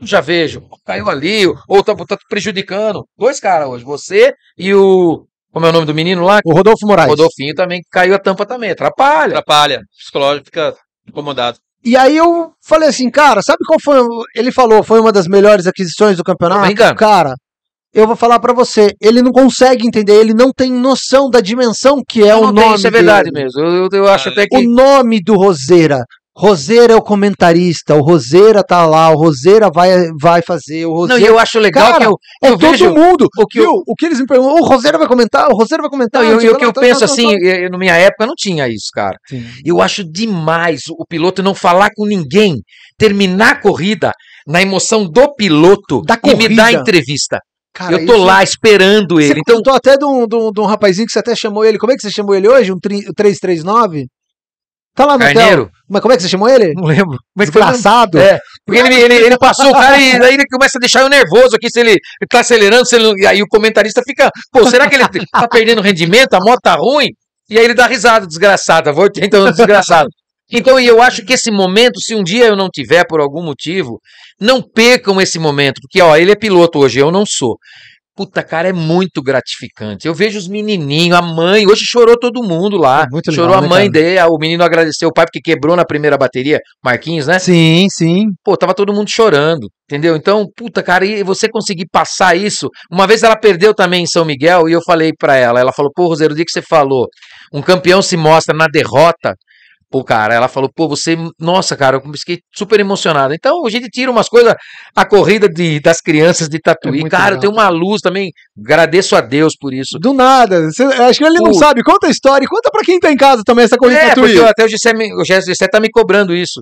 já vejo, caiu ali, ou tá, tá prejudicando. Dois caras hoje, você e o como é o nome do menino lá? O Rodolfo Moraes. Rodolfinho também caiu a tampa também. Atrapalha. Atrapalha. Psicológico fica incomodado. E aí eu falei assim, cara, sabe qual foi? Ele falou, foi uma das melhores aquisições do campeonato. Tá cara, eu vou falar para você, ele não consegue entender, ele não tem noção da dimensão que é não o não nome. Tem, isso é verdade dele. mesmo. Eu, eu, eu acho ah, até que o nome do Roseira, Roseira é o comentarista, o Roseira tá lá, o Roseira vai, vai fazer, o Roseira... Não, e eu acho legal Cara, que eu, é todo vejo mundo. O que, eu... o que eles me perguntam, o Roseira vai comentar, o Roseira vai comentar. Não, eu o que eu, eu penso assim, eu, na minha época não tinha isso, cara. Sim. Eu acho demais o piloto não falar com ninguém, terminar a corrida na emoção do piloto da e me dar entrevista. Cara, eu tô isso... É- lá esperando ele. Você então, até de um, de, um, de um rapazinho que você até chamou ele. Como é que você chamou ele hoje? Um 339? Tá lá no Carneiro. hotel. Mas como é que você chamou ele? Não lembro. Mas Desgraçado. É, porque ele, ele, ele passou o cara e aí (laughs) ele começa a deixar eu nervoso aqui, se ele, tá acelerando, se ele aí o comentarista fica, pô, será que ele tá perdendo rendimento, a moto tá ruim? E aí ele dá risada, desgraçada, vou tentando desgraçado. Então, eu acho que esse momento, se um dia eu não tiver por algum motivo, não percam esse momento, porque ó, ele é piloto hoje, eu não sou. Puta, cara, é muito gratificante. Eu vejo os menininhos, a mãe, hoje chorou todo mundo lá. É chorou legal, a né, mãe né, dele, ah, o menino agradeceu o pai porque quebrou na primeira bateria, Marquinhos, né? Sim, sim. Pô, tava todo mundo chorando, entendeu? Então, puta, cara, e você conseguir passar isso. Uma vez ela perdeu também em São Miguel e eu falei para ela, ela falou: "Pô, Roseiro, o dia que você falou, um campeão se mostra na derrota, pro cara. Ela falou, pô, você, nossa, cara, eu fiquei super emocionado. Então a gente tira umas coisas, a corrida de, das crianças de Tatuí. É cara, tem uma luz também. Agradeço a Deus por isso. Do nada. Cê, acho que ele não sabe. Conta a história conta pra quem tá em casa também essa corrida é, de Tatuí. Até o Gessé, tá me cobrando isso.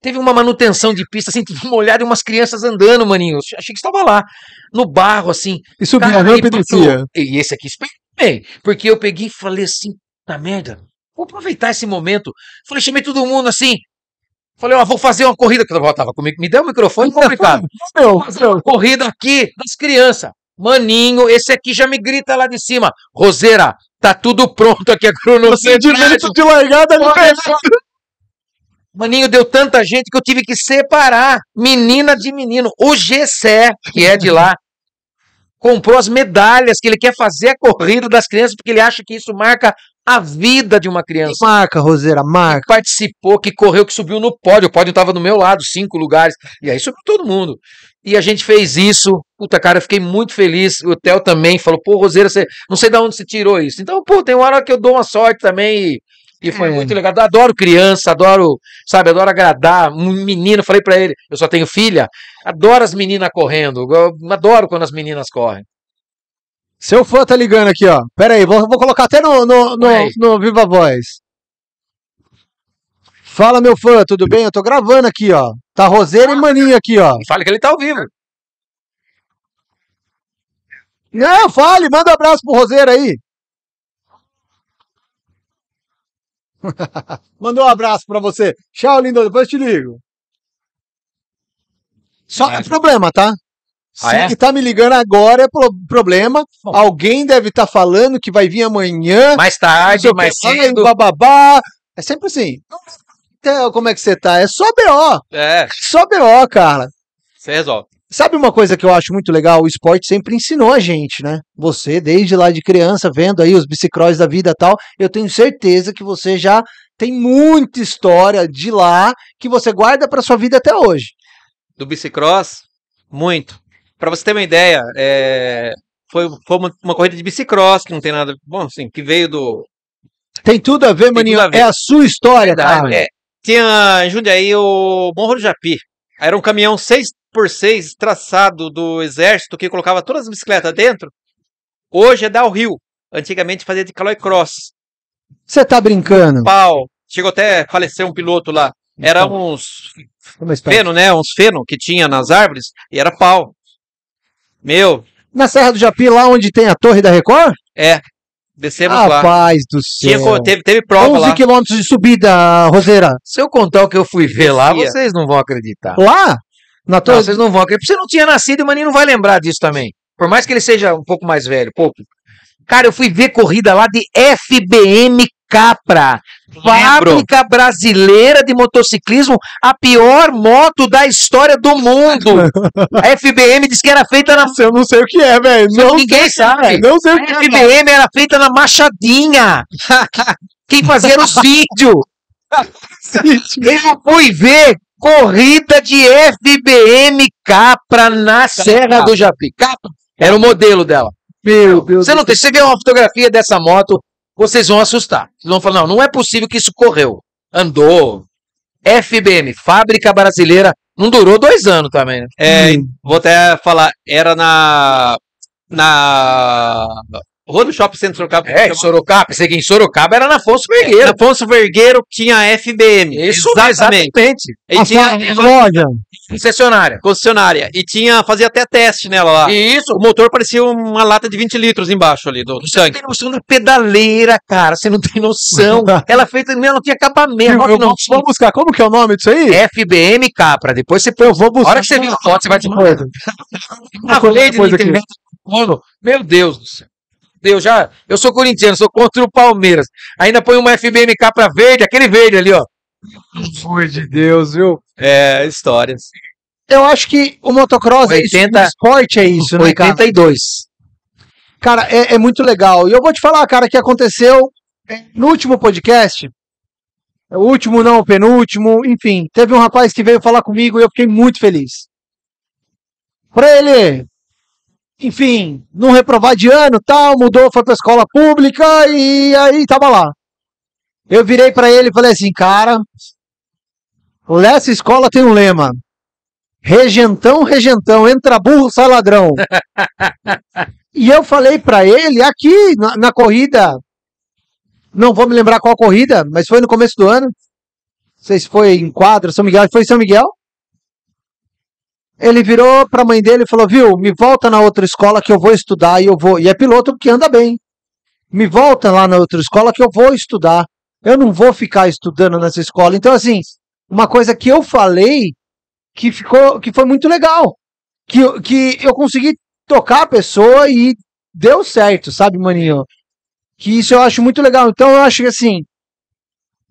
Teve uma manutenção de pista, assim, (laughs) molhada e umas crianças andando, maninho. Eu achei que estava lá, no barro, assim. E subia, cara, não né? e, e esse aqui, bem, Porque eu peguei e falei assim, na tá merda, Vou aproveitar esse momento. Falei, chamei todo mundo assim. Falei, ó, vou fazer uma corrida, que ela tava comigo. Me deu um microfone complicado. Meu, meu. Corrida aqui das crianças. Maninho, esse aqui já me grita lá de cima. Roseira, tá tudo pronto aqui, a cronometragem. direito de largada Maninho, deu tanta gente que eu tive que separar menina de menino. O Gessé, que é de lá, comprou as medalhas que ele quer fazer a corrida das crianças porque ele acha que isso marca a vida de uma criança. Marca, Roseira, marca. Que participou, que correu, que subiu no pódio. O pódio estava do meu lado, cinco lugares. E é aí subiu todo mundo. E a gente fez isso. Puta, cara, eu fiquei muito feliz. O Theo também falou, pô, Roseira, você não sei de onde você tirou isso. Então, pô, tem uma hora que eu dou uma sorte também e. E foi é. muito legal. Adoro criança, adoro, sabe, adoro agradar. Um menino, falei para ele, eu só tenho filha, adoro as meninas correndo. Eu adoro quando as meninas correm. Seu fã tá ligando aqui, ó. Pera aí, vou, vou colocar até no, no, no, no Viva Voz. Fala, meu fã, tudo bem? Eu tô gravando aqui, ó. Tá Roseira e ah. Maninho aqui, ó. Fala que ele tá ao vivo. Não, fale, manda um abraço pro Roseiro aí. (laughs) Mandou um abraço pra você. Tchau, lindo. Depois te ligo. Só é, é problema, tá? Ah, Se é? tá me ligando agora é pro problema. Bom. Alguém deve estar tá falando que vai vir amanhã. Mais tarde, mais cedo. Bababá. É sempre assim. Então, como é que você tá? É só BO. É. Só BO, cara. Você resolve. Sabe uma coisa que eu acho muito legal? O esporte sempre ensinou a gente, né? Você, desde lá de criança, vendo aí os bicicross da vida tal, eu tenho certeza que você já tem muita história de lá que você guarda para sua vida até hoje. Do bicicross? Muito. Para você ter uma ideia, é, foi, foi uma, uma, corrida de bicicross, que não tem nada. Bom, assim, que veio do. Tem tudo a ver, Maninho. A ver. É a sua história, da. É, tinha em Jundiaí o Morro do Japi. Era um caminhão 6x6 traçado do exército que colocava todas as bicicletas dentro. Hoje é Rio. Antigamente fazia de caloi cross. Você tá brincando? Pau. Chegou até a falecer um piloto lá. Era então. uns feno, né? Uns feno que tinha nas árvores e era pau. Meu. Na Serra do Japi, lá onde tem a Torre da Record? É. Descemos Rapaz lá. Rapaz do céu. Tinha, teve, teve prova 11 lá. 11 quilômetros de subida, Roseira. Se eu contar o que eu fui ver lá, vocês não vão acreditar. Lá? Na torre... Não, vocês não vão acreditar. Você não tinha nascido e o Maninho não vai lembrar disso também. Por mais que ele seja um pouco mais velho, pouco. Cara, eu fui ver corrida lá de FBM Capra, fábrica brasileira de motociclismo, a pior moto da história do mundo. (laughs) A FBM diz que era feita na. Eu não sei o que é, velho. Ninguém sei, sabe. Não sei o que a FBM é, era feita na Machadinha. (laughs) Quem fazia o os vídeos. Eu fui ver corrida de FBM Capra na Serra do Japi. Capra. Era o modelo dela. Meu Deus. Você não tem, você vê uma fotografia dessa moto, vocês vão assustar. Vocês vão falar, não, não é possível que isso correu. Andou. FBM, Fábrica Brasileira, não durou dois anos também, né? É, hum. vou até falar, era na. Na. Rua do Shopping Centro Sorocaba. É, é Sorocaba. Pensei que em Sorocaba era na Afonso Vergueiro. É, Afonso Vergueiro tinha FBM. Isso, exatamente. exatamente. E tinha loja. Concessionária. Concessionária. E tinha, fazia até teste nela lá. E isso. O motor parecia uma lata de 20 litros embaixo ali do, do sangue. Você não tem noção da pedaleira, cara. Você não tem noção. (laughs) Ela é feita, meu, não tinha acabamento. Eu, eu, não. Vou buscar. Como que é o nome disso aí? FBM Capra. Depois você põe, eu vou buscar. A hora que você viu a foto, você vai te mandar. Uma coisa de internet. Meu Deus do céu. Eu já, eu sou corintiano, sou contra o Palmeiras. Ainda põe uma FBMK pra verde, aquele verde ali, ó. Foi de Deus, viu? É, histórias. Eu acho que o motocross 80, é isso, esporte é isso, né, 82. Cara, cara é, é, muito legal. E eu vou te falar, cara, que aconteceu é, no último podcast, é, o último não, o penúltimo, enfim, teve um rapaz que veio falar comigo e eu fiquei muito feliz. Pra ele, enfim, não reprovar de ano, tal, mudou, foi pra escola pública e aí tava lá. Eu virei para ele e falei assim, cara, essa escola tem um lema. Regentão, regentão, entra burro, sai ladrão. e eu falei para ele aqui na, na corrida, não vou me lembrar qual corrida, mas foi no começo do ano. Não sei se foi em quadra, São Miguel, foi São Miguel ele virou para a mãe dele e falou: Viu, me volta na outra escola que eu vou estudar e eu vou. E é piloto que anda bem. Me volta lá na outra escola que eu vou estudar. Eu não vou ficar estudando nessa escola. Então, assim, uma coisa que eu falei que ficou, que foi muito legal, que, que eu consegui tocar a pessoa e deu certo, sabe, maninho? Que isso eu acho muito legal. Então, eu acho que assim,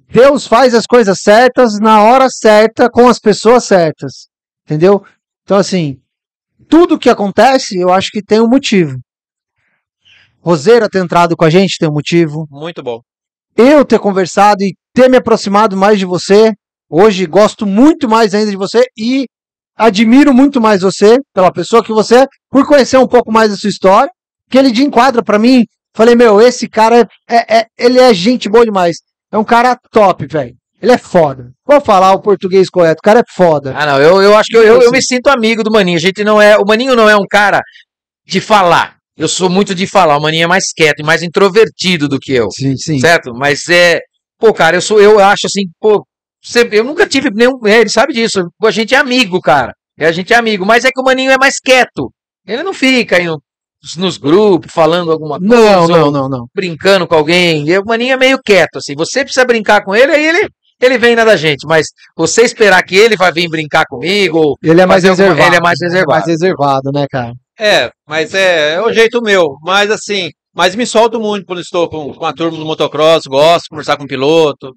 Deus faz as coisas certas na hora certa com as pessoas certas, entendeu? Então, assim, tudo que acontece, eu acho que tem um motivo. Roseira ter entrado com a gente tem um motivo. Muito bom. Eu ter conversado e ter me aproximado mais de você. Hoje gosto muito mais ainda de você e admiro muito mais você, pela pessoa que você é, por conhecer um pouco mais da sua história. Que ele de enquadra para mim, falei, meu, esse cara, é, é, é, ele é gente boa demais. É um cara top, velho. Ele é foda. Vou falar o português correto. O cara é foda. Ah, não. Eu, eu acho que eu, eu, eu me sinto amigo do Maninho. A gente não é. O Maninho não é um cara de falar. Eu sou muito de falar. O Maninho é mais quieto e mais introvertido do que eu. Sim, sim. Certo? Mas é. Pô, cara, eu sou. Eu acho assim. Pô, eu nunca tive nenhum. É, ele sabe disso. A gente é amigo, cara. É, a gente é amigo. Mas é que o Maninho é mais quieto. Ele não fica aí nos grupos, falando alguma coisa. Não, não, não, não. Brincando com alguém. E o Maninho é meio quieto, assim. Você precisa brincar com ele, aí ele ele vem na da gente, mas você esperar que ele vai vir brincar comigo. Ele é mais reservado. Alguma... Ele é mais é reservado. mais reservado, né, cara? É, mas é, é o jeito meu. Mas assim, mas me solto muito quando estou com, com a turma do motocross, gosto de conversar com o piloto.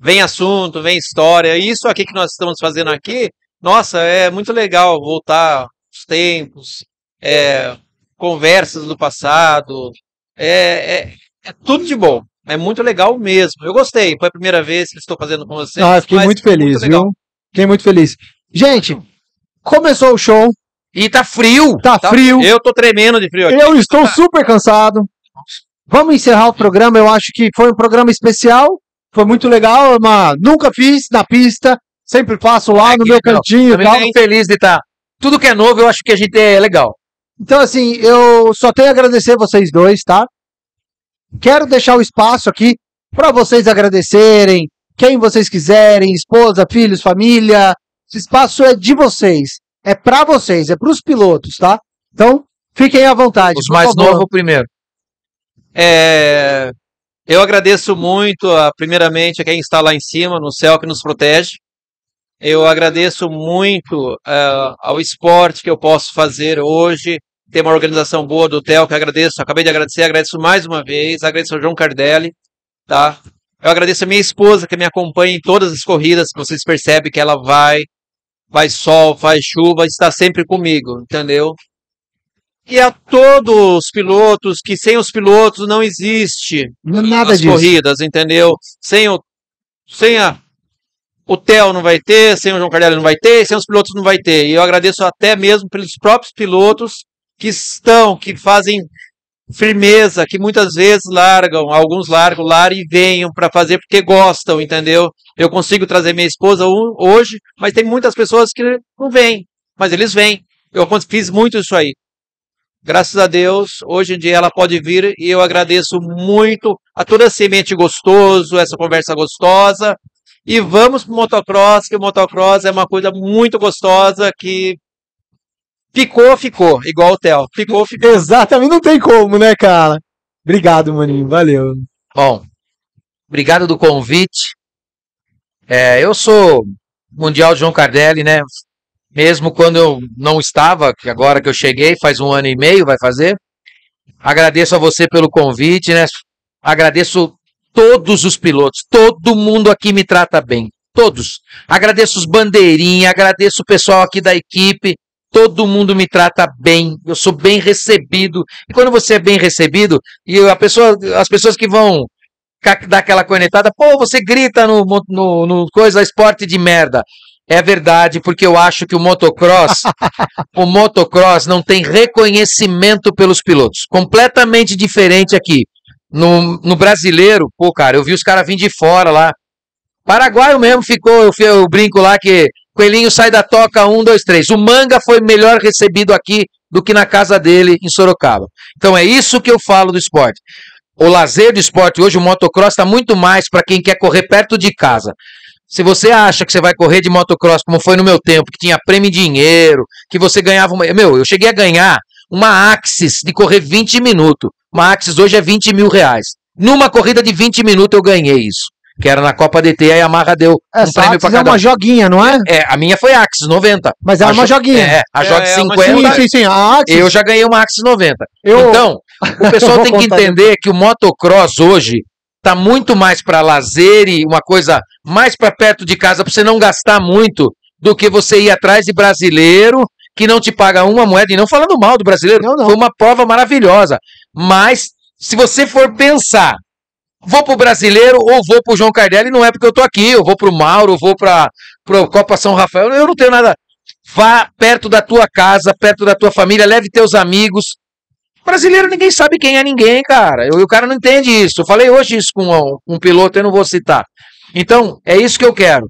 Vem assunto, vem história. Isso aqui que nós estamos fazendo aqui, nossa, é muito legal voltar os tempos, é, conversas do passado. é, é, é tudo de bom. É muito legal mesmo. Eu gostei. Foi a primeira vez que estou fazendo com vocês. Ah, fiquei muito feliz, muito viu? Fiquei muito feliz. Gente, começou o show. E tá frio. Tá, tá frio. Eu tô tremendo de frio aqui. Eu estou tá. super cansado. Vamos encerrar o programa. Eu acho que foi um programa especial. Foi muito legal. Uma... Nunca fiz na pista. Sempre faço lá é no meu legal. cantinho. Também Bem feliz de estar. Tá. Tudo que é novo, eu acho que a gente é legal. Então, assim, eu só tenho a agradecer vocês dois, tá? Quero deixar o espaço aqui para vocês agradecerem, quem vocês quiserem, esposa, filhos, família. Esse espaço é de vocês, é para vocês, é para os pilotos, tá? Então, fiquem à vontade. Os mais novos primeiro. É... Eu agradeço muito, primeiramente, a quem está lá em cima, no céu que nos protege. Eu agradeço muito uh, ao esporte que eu posso fazer hoje, tem uma organização boa do hotel, que agradeço, acabei de agradecer, agradeço mais uma vez, agradeço ao João Cardelli, tá? Eu agradeço a minha esposa que me acompanha em todas as corridas, vocês percebem que ela vai, vai sol, faz chuva, está sempre comigo, entendeu? E a todos os pilotos, que sem os pilotos não existe é Nada as disso. corridas, entendeu? Sem o, sem a, o Theo não vai ter, sem o João Cardelli não vai ter, sem os pilotos não vai ter. E eu agradeço até mesmo pelos próprios pilotos que estão, que fazem firmeza, que muitas vezes largam, alguns largam lá lar e venham para fazer porque gostam, entendeu? Eu consigo trazer minha esposa hoje, mas tem muitas pessoas que não vêm, mas eles vêm. Eu fiz muito isso aí. Graças a Deus, hoje em dia ela pode vir e eu agradeço muito a toda semente ambiente gostoso, essa conversa gostosa. E vamos pro motocross, que o motocross é uma coisa muito gostosa que Ficou, ficou. Igual o Theo. Ficou, ficou. Exatamente. Não tem como, né, cara? Obrigado, maninho. Valeu. Bom, obrigado do convite. É, eu sou Mundial João Cardelli, né? Mesmo quando eu não estava, agora que eu cheguei, faz um ano e meio, vai fazer. Agradeço a você pelo convite, né? Agradeço todos os pilotos. Todo mundo aqui me trata bem. Todos. Agradeço os bandeirinhas, agradeço o pessoal aqui da equipe todo mundo me trata bem, eu sou bem recebido. E quando você é bem recebido, e a pessoa, as pessoas que vão dar aquela cornetada, pô, você grita no, no, no coisa esporte de merda. É verdade, porque eu acho que o motocross, (laughs) o motocross não tem reconhecimento pelos pilotos. Completamente diferente aqui. No, no brasileiro, pô, cara, eu vi os caras vindo de fora lá. Paraguaio mesmo ficou, eu, eu brinco lá que Coelhinho sai da toca, um, dois, três. O Manga foi melhor recebido aqui do que na casa dele em Sorocaba. Então é isso que eu falo do esporte. O lazer do esporte hoje, o motocross está muito mais para quem quer correr perto de casa. Se você acha que você vai correr de motocross, como foi no meu tempo, que tinha prêmio em dinheiro, que você ganhava uma. Meu, eu cheguei a ganhar uma Axis de correr 20 minutos. Uma Axis hoje é 20 mil reais. Numa corrida de 20 minutos eu ganhei isso que era na Copa DT, a Yamaha deu Essa é, um prêmio Axis pra é cada é uma joguinha, não é? É, a minha foi Axis 90. Mas era é a uma jo... joguinha. É, a é, Jog 50. Sim, sim, sim, a Axis. Eu já ganhei uma Axis 90. Eu... Então, (laughs) o pessoal tem que entender que o motocross hoje tá muito mais para lazer e uma coisa mais para perto de casa, para você não gastar muito, do que você ir atrás de brasileiro que não te paga uma moeda, e não falando mal do brasileiro, não, não. foi uma prova maravilhosa. Mas, se você for pensar vou pro brasileiro ou vou pro João Cardelli, não é porque eu tô aqui, eu vou pro Mauro, eu vou pra, pra Copa São Rafael, eu não tenho nada. Vá perto da tua casa, perto da tua família, leve teus amigos. Brasileiro ninguém sabe quem é ninguém, cara. Eu, o cara não entende isso. Eu falei hoje isso com um, um piloto, eu não vou citar. Então, é isso que eu quero.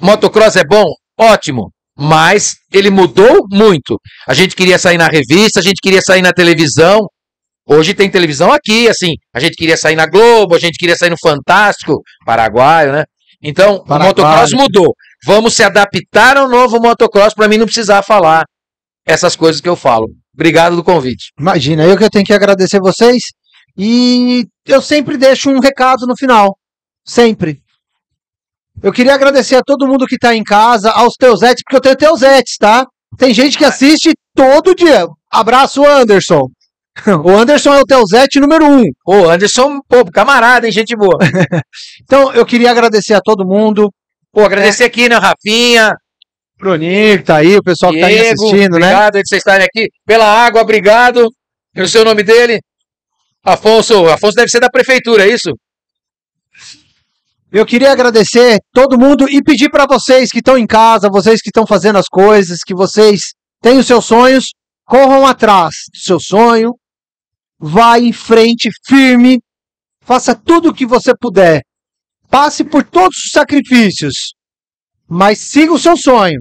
Motocross é bom? Ótimo. Mas ele mudou muito. A gente queria sair na revista, a gente queria sair na televisão, Hoje tem televisão aqui, assim. A gente queria sair na Globo, a gente queria sair no Fantástico, Paraguaio, né? Então, Paraguai. o motocross mudou. Vamos se adaptar ao novo motocross para mim não precisar falar essas coisas que eu falo. Obrigado do convite. Imagina, eu que tenho que agradecer vocês. E eu sempre deixo um recado no final. Sempre. Eu queria agradecer a todo mundo que está em casa, aos Teuzetes, porque eu tenho Teuzetes, tá? Tem gente que assiste todo dia. Abraço, Anderson. (laughs) o Anderson é o Telzete número um. O Anderson, pô, camarada, hein, gente boa. (laughs) então, eu queria agradecer a todo mundo. Pô, agradecer é. aqui, né, Rafinha, Bruninho, que tá aí, o pessoal Diego, que tá aí assistindo, obrigado né? Obrigado de vocês estarem aqui. Pela água, obrigado. Eu o seu nome dele. Afonso, Afonso deve ser da prefeitura, é isso? Eu queria agradecer todo mundo e pedir para vocês que estão em casa, vocês que estão fazendo as coisas, que vocês têm os seus sonhos, corram atrás do seu sonho, vai em frente firme, faça tudo o que você puder, passe por todos os sacrifícios, mas siga o seu sonho.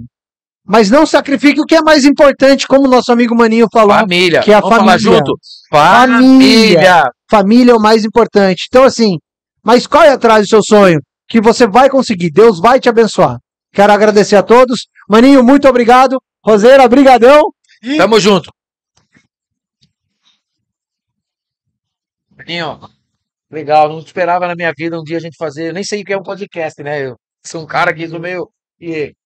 Mas não sacrifique o que é mais importante, como nosso amigo Maninho falou, família. que é a Vamos família. junto. Família. família. Família é o mais importante. Então assim, mas corre atrás do seu sonho, que você vai conseguir. Deus vai te abençoar. Quero agradecer a todos. Maninho, muito obrigado. Roseira, brigadão. E... Tamo junto. Marquinho. Legal, não esperava na minha vida um dia a gente fazer. Eu nem sei o que é um podcast, né? Eu sou um cara que sou meio. E